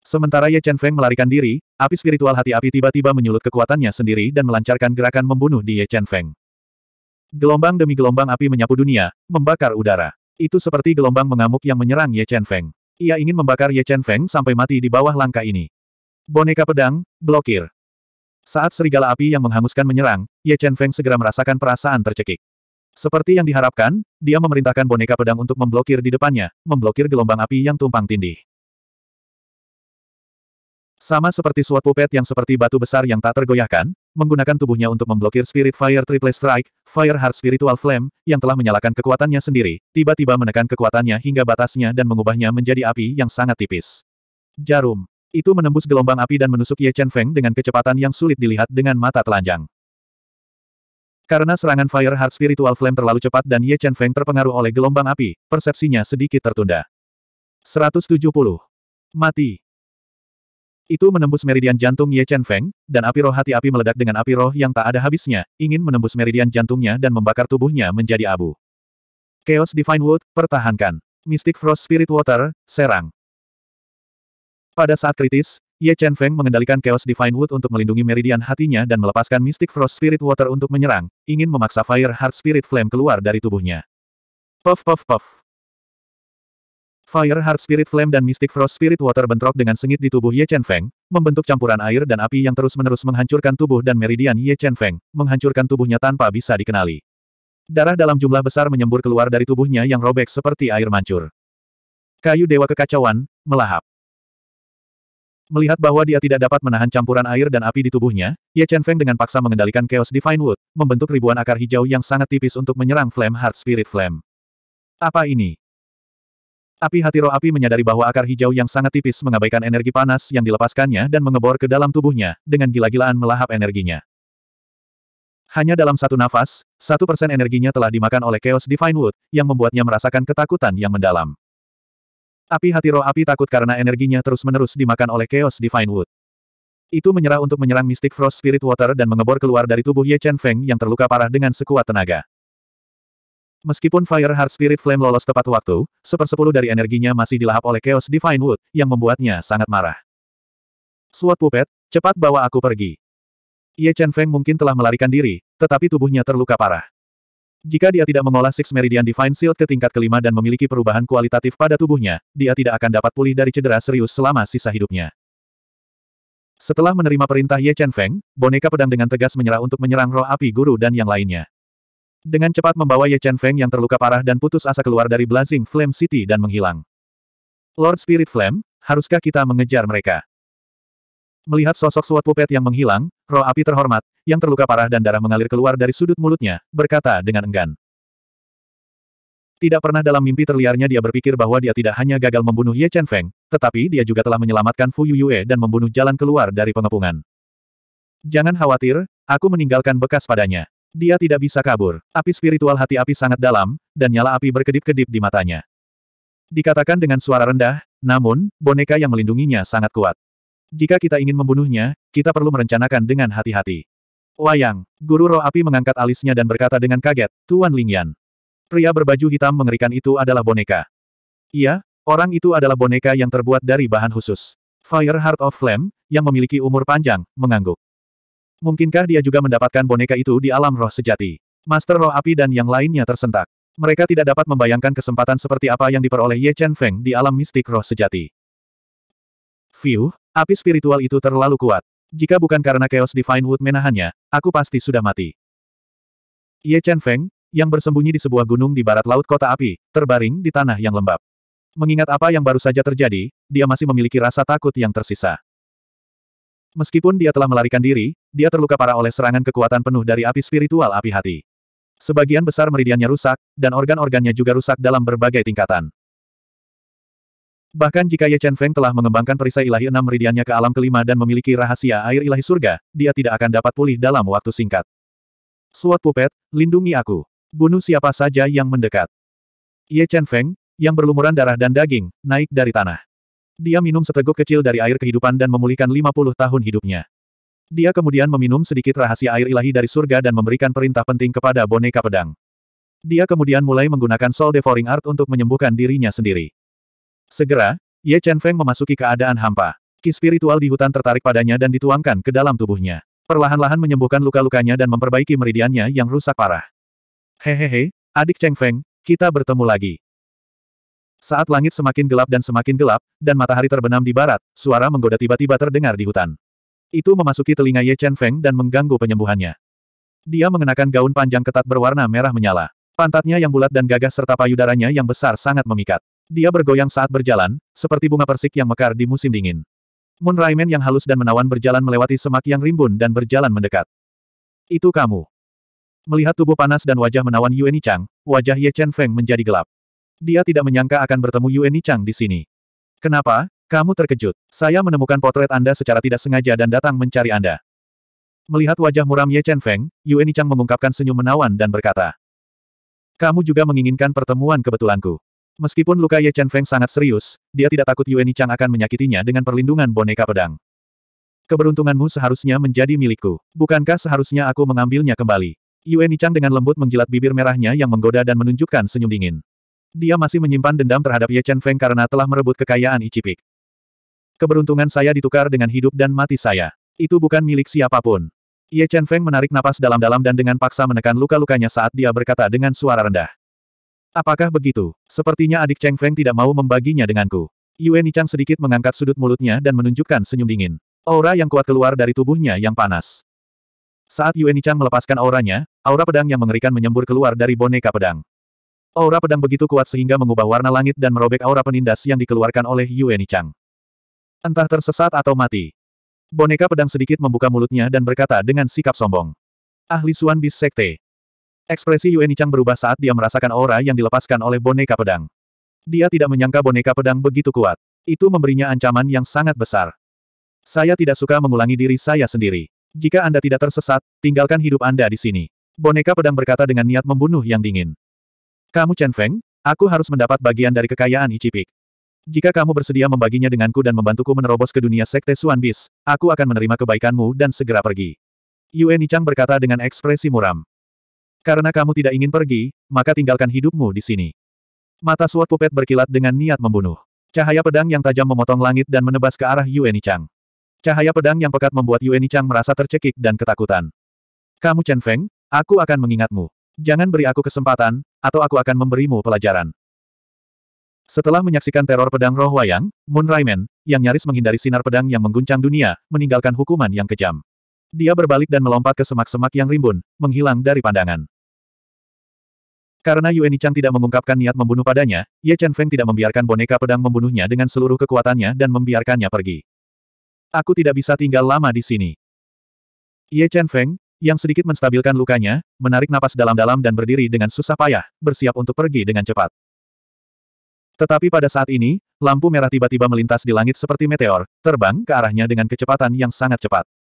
Sementara Ye Chen Feng melarikan diri, api spiritual hati api tiba-tiba menyulut kekuatannya sendiri dan melancarkan gerakan membunuh di Ye Chen Feng. Gelombang demi gelombang api menyapu dunia, membakar udara. Itu seperti gelombang mengamuk yang menyerang Ye Chen Feng. Ia ingin membakar Ye Chen Feng sampai mati di bawah langkah ini. Boneka pedang, blokir. Saat serigala api yang menghanguskan menyerang, Ye Chen Feng segera merasakan perasaan tercekik. Seperti yang diharapkan, dia memerintahkan boneka pedang untuk memblokir di depannya, memblokir gelombang api yang tumpang tindih. Sama seperti suatu Puppet yang seperti batu besar yang tak tergoyahkan, menggunakan tubuhnya untuk memblokir Spirit Fire Triple Strike, Fire Heart Spiritual Flame, yang telah menyalakan kekuatannya sendiri, tiba-tiba menekan kekuatannya hingga batasnya dan mengubahnya menjadi api yang sangat tipis. Jarum. Itu menembus gelombang api dan menusuk Ye Chen Feng dengan kecepatan yang sulit dilihat dengan mata telanjang. Karena serangan Fire Heart Spiritual Flame terlalu cepat dan Ye Chen Feng terpengaruh oleh gelombang api, persepsinya sedikit tertunda. 170. Mati. Itu menembus meridian jantung Ye Chen Feng, dan api roh hati api meledak dengan api roh yang tak ada habisnya, ingin menembus meridian jantungnya dan membakar tubuhnya menjadi abu. Chaos Divine Wood, pertahankan. Mystic Frost Spirit Water, serang. Pada saat kritis, Ye Chen Feng mengendalikan Chaos Divine Wood untuk melindungi meridian hatinya dan melepaskan Mystic Frost Spirit Water untuk menyerang, ingin memaksa Fire Heart Spirit Flame keluar dari tubuhnya. Puff puff puff. Fire Heart Spirit Flame dan Mystic Frost Spirit Water bentrok dengan sengit di tubuh Ye Chen Feng, membentuk campuran air dan api yang terus-menerus menghancurkan tubuh dan meridian Ye Chen Feng, menghancurkan tubuhnya tanpa bisa dikenali. Darah dalam jumlah besar menyembur keluar dari tubuhnya yang robek seperti air mancur. Kayu Dewa Kekacauan, melahap. Melihat bahwa dia tidak dapat menahan campuran air dan api di tubuhnya, Ye Chen Feng dengan paksa mengendalikan Chaos Divine Wood, membentuk ribuan akar hijau yang sangat tipis untuk menyerang Flame Heart Spirit Flame. Apa ini? Api hati roh api menyadari bahwa akar hijau yang sangat tipis mengabaikan energi panas yang dilepaskannya dan mengebor ke dalam tubuhnya, dengan gila-gilaan melahap energinya. Hanya dalam satu nafas, satu persen energinya telah dimakan oleh Chaos Divine Wood, yang membuatnya merasakan ketakutan yang mendalam. Api hati roh api takut karena energinya terus-menerus dimakan oleh Chaos Divine Wood. Itu menyerah untuk menyerang Mystic Frost Spirit Water dan mengebor keluar dari tubuh Ye Chen Feng yang terluka parah dengan sekuat tenaga. Meskipun Fire Heart Spirit Flame lolos tepat waktu, sepersepuluh dari energinya masih dilahap oleh Chaos Divine Wood, yang membuatnya sangat marah. Suat Pupet, cepat bawa aku pergi. Ye Chen Feng mungkin telah melarikan diri, tetapi tubuhnya terluka parah. Jika dia tidak mengolah Six Meridian Divine Shield ke tingkat kelima dan memiliki perubahan kualitatif pada tubuhnya, dia tidak akan dapat pulih dari cedera serius selama sisa hidupnya. Setelah menerima perintah Ye Chen Feng, boneka pedang dengan tegas menyerah untuk menyerang roh api guru dan yang lainnya. Dengan cepat membawa Ye Chen Feng yang terluka parah dan putus asa keluar dari Blazing Flame City dan menghilang. Lord Spirit Flame, haruskah kita mengejar mereka? Melihat sosok suat pupet yang menghilang, roh api terhormat, yang terluka parah dan darah mengalir keluar dari sudut mulutnya, berkata dengan enggan. Tidak pernah dalam mimpi terliarnya dia berpikir bahwa dia tidak hanya gagal membunuh Ye Chen Feng, tetapi dia juga telah menyelamatkan Fu Yuyue dan membunuh jalan keluar dari pengepungan. Jangan khawatir, aku meninggalkan bekas padanya. Dia tidak bisa kabur. Api spiritual hati api sangat dalam, dan nyala api berkedip-kedip di matanya. Dikatakan dengan suara rendah, namun, boneka yang melindunginya sangat kuat. Jika kita ingin membunuhnya, kita perlu merencanakan dengan hati-hati. Wayang, guru roh api mengangkat alisnya dan berkata dengan kaget, Tuan Lingyan. Pria berbaju hitam mengerikan itu adalah boneka. Iya, orang itu adalah boneka yang terbuat dari bahan khusus. Fire Heart of Flame, yang memiliki umur panjang, mengangguk. Mungkinkah dia juga mendapatkan boneka itu di alam roh sejati? Master roh api dan yang lainnya tersentak. Mereka tidak dapat membayangkan kesempatan seperti apa yang diperoleh Ye Chen Feng di alam mistik roh sejati. View, api spiritual itu terlalu kuat. Jika bukan karena Chaos Divine Wood menahannya, aku pasti sudah mati. Ye Chen Feng, yang bersembunyi di sebuah gunung di barat laut kota api, terbaring di tanah yang lembab. Mengingat apa yang baru saja terjadi, dia masih memiliki rasa takut yang tersisa. Meskipun dia telah melarikan diri, dia terluka parah oleh serangan kekuatan penuh dari api spiritual api hati. Sebagian besar meridiannya rusak, dan organ-organnya juga rusak dalam berbagai tingkatan. Bahkan jika Ye Chen Feng telah mengembangkan perisai ilahi enam meridiannya ke alam kelima dan memiliki rahasia air ilahi surga, dia tidak akan dapat pulih dalam waktu singkat. Suat Pupet, lindungi aku. Bunuh siapa saja yang mendekat. Ye Chen Feng, yang berlumuran darah dan daging, naik dari tanah. Dia minum seteguk kecil dari air kehidupan dan memulihkan 50 tahun hidupnya. Dia kemudian meminum sedikit rahasia air ilahi dari surga dan memberikan perintah penting kepada boneka pedang. Dia kemudian mulai menggunakan Soul Devouring Art untuk menyembuhkan dirinya sendiri. Segera, Ye Chen Feng memasuki keadaan hampa. Ki spiritual di hutan tertarik padanya dan dituangkan ke dalam tubuhnya. Perlahan-lahan menyembuhkan luka-lukanya dan memperbaiki meridiannya yang rusak parah. Hehehe, adik Cheng Feng, kita bertemu lagi. Saat langit semakin gelap dan semakin gelap, dan matahari terbenam di barat, suara menggoda tiba-tiba terdengar di hutan. Itu memasuki telinga Ye Chen Feng dan mengganggu penyembuhannya. Dia mengenakan gaun panjang ketat berwarna merah menyala. Pantatnya yang bulat dan gagah serta payudaranya yang besar sangat memikat. Dia bergoyang saat berjalan, seperti bunga persik yang mekar di musim dingin. Moon Raimen yang halus dan menawan berjalan melewati semak yang rimbun dan berjalan mendekat. Itu kamu. Melihat tubuh panas dan wajah menawan Yueni Chang, wajah Ye Chen Feng menjadi gelap. Dia tidak menyangka akan bertemu Yueni Chang di sini. Kenapa? Kamu terkejut. Saya menemukan potret Anda secara tidak sengaja dan datang mencari Anda. Melihat wajah muram Ye Chen Feng, Yue Nichang mengungkapkan senyum menawan dan berkata. Kamu juga menginginkan pertemuan kebetulanku. Meskipun luka Ye Chen Feng sangat serius, dia tidak takut Yue Nichang akan menyakitinya dengan perlindungan boneka pedang. Keberuntunganmu seharusnya menjadi milikku. Bukankah seharusnya aku mengambilnya kembali? Yue Nichang dengan lembut menjilat bibir merahnya yang menggoda dan menunjukkan senyum dingin. Dia masih menyimpan dendam terhadap Ye Chen Feng karena telah merebut kekayaan Ichipik. Keberuntungan saya ditukar dengan hidup dan mati saya. Itu bukan milik siapapun. Ye Chen Feng menarik napas dalam-dalam dan dengan paksa menekan luka-lukanya saat dia berkata dengan suara rendah. Apakah begitu? Sepertinya adik Cheng Feng tidak mau membaginya denganku. Yue Nichang sedikit mengangkat sudut mulutnya dan menunjukkan senyum dingin. Aura yang kuat keluar dari tubuhnya yang panas. Saat Yue Nichang melepaskan auranya, aura pedang yang mengerikan menyembur keluar dari boneka pedang. Aura pedang begitu kuat sehingga mengubah warna langit dan merobek aura penindas yang dikeluarkan oleh Yue Nichang. Entah tersesat atau mati. Boneka pedang sedikit membuka mulutnya dan berkata dengan sikap sombong. Ahli Suan Bis Sekte. Ekspresi Yuan Chang berubah saat dia merasakan aura yang dilepaskan oleh boneka pedang. Dia tidak menyangka boneka pedang begitu kuat. Itu memberinya ancaman yang sangat besar. Saya tidak suka mengulangi diri saya sendiri. Jika Anda tidak tersesat, tinggalkan hidup Anda di sini. Boneka pedang berkata dengan niat membunuh yang dingin. Kamu Chen Feng, aku harus mendapat bagian dari kekayaan Ichipik. Jika kamu bersedia membaginya denganku dan membantuku menerobos ke dunia sekte Suan Bis, aku akan menerima kebaikanmu dan segera pergi. Yue Nichang berkata dengan ekspresi muram. Karena kamu tidak ingin pergi, maka tinggalkan hidupmu di sini. Mata Suat Pupet berkilat dengan niat membunuh. Cahaya pedang yang tajam memotong langit dan menebas ke arah Yue Nichang. Cahaya pedang yang pekat membuat Yue Nichang merasa tercekik dan ketakutan. Kamu Chen Feng, aku akan mengingatmu. Jangan beri aku kesempatan, atau aku akan memberimu pelajaran. Setelah menyaksikan teror pedang roh wayang, Moon Raimen, yang nyaris menghindari sinar pedang yang mengguncang dunia, meninggalkan hukuman yang kejam. Dia berbalik dan melompat ke semak-semak yang rimbun, menghilang dari pandangan. Karena Yuan Chang tidak mengungkapkan niat membunuh padanya, Ye Chen Feng tidak membiarkan boneka pedang membunuhnya dengan seluruh kekuatannya dan membiarkannya pergi. Aku tidak bisa tinggal lama di sini. Ye Chen Feng, yang sedikit menstabilkan lukanya, menarik napas dalam-dalam dan berdiri dengan susah payah, bersiap untuk pergi dengan cepat. Tetapi pada saat ini, lampu merah tiba-tiba melintas di langit seperti meteor, terbang ke arahnya dengan kecepatan yang sangat cepat.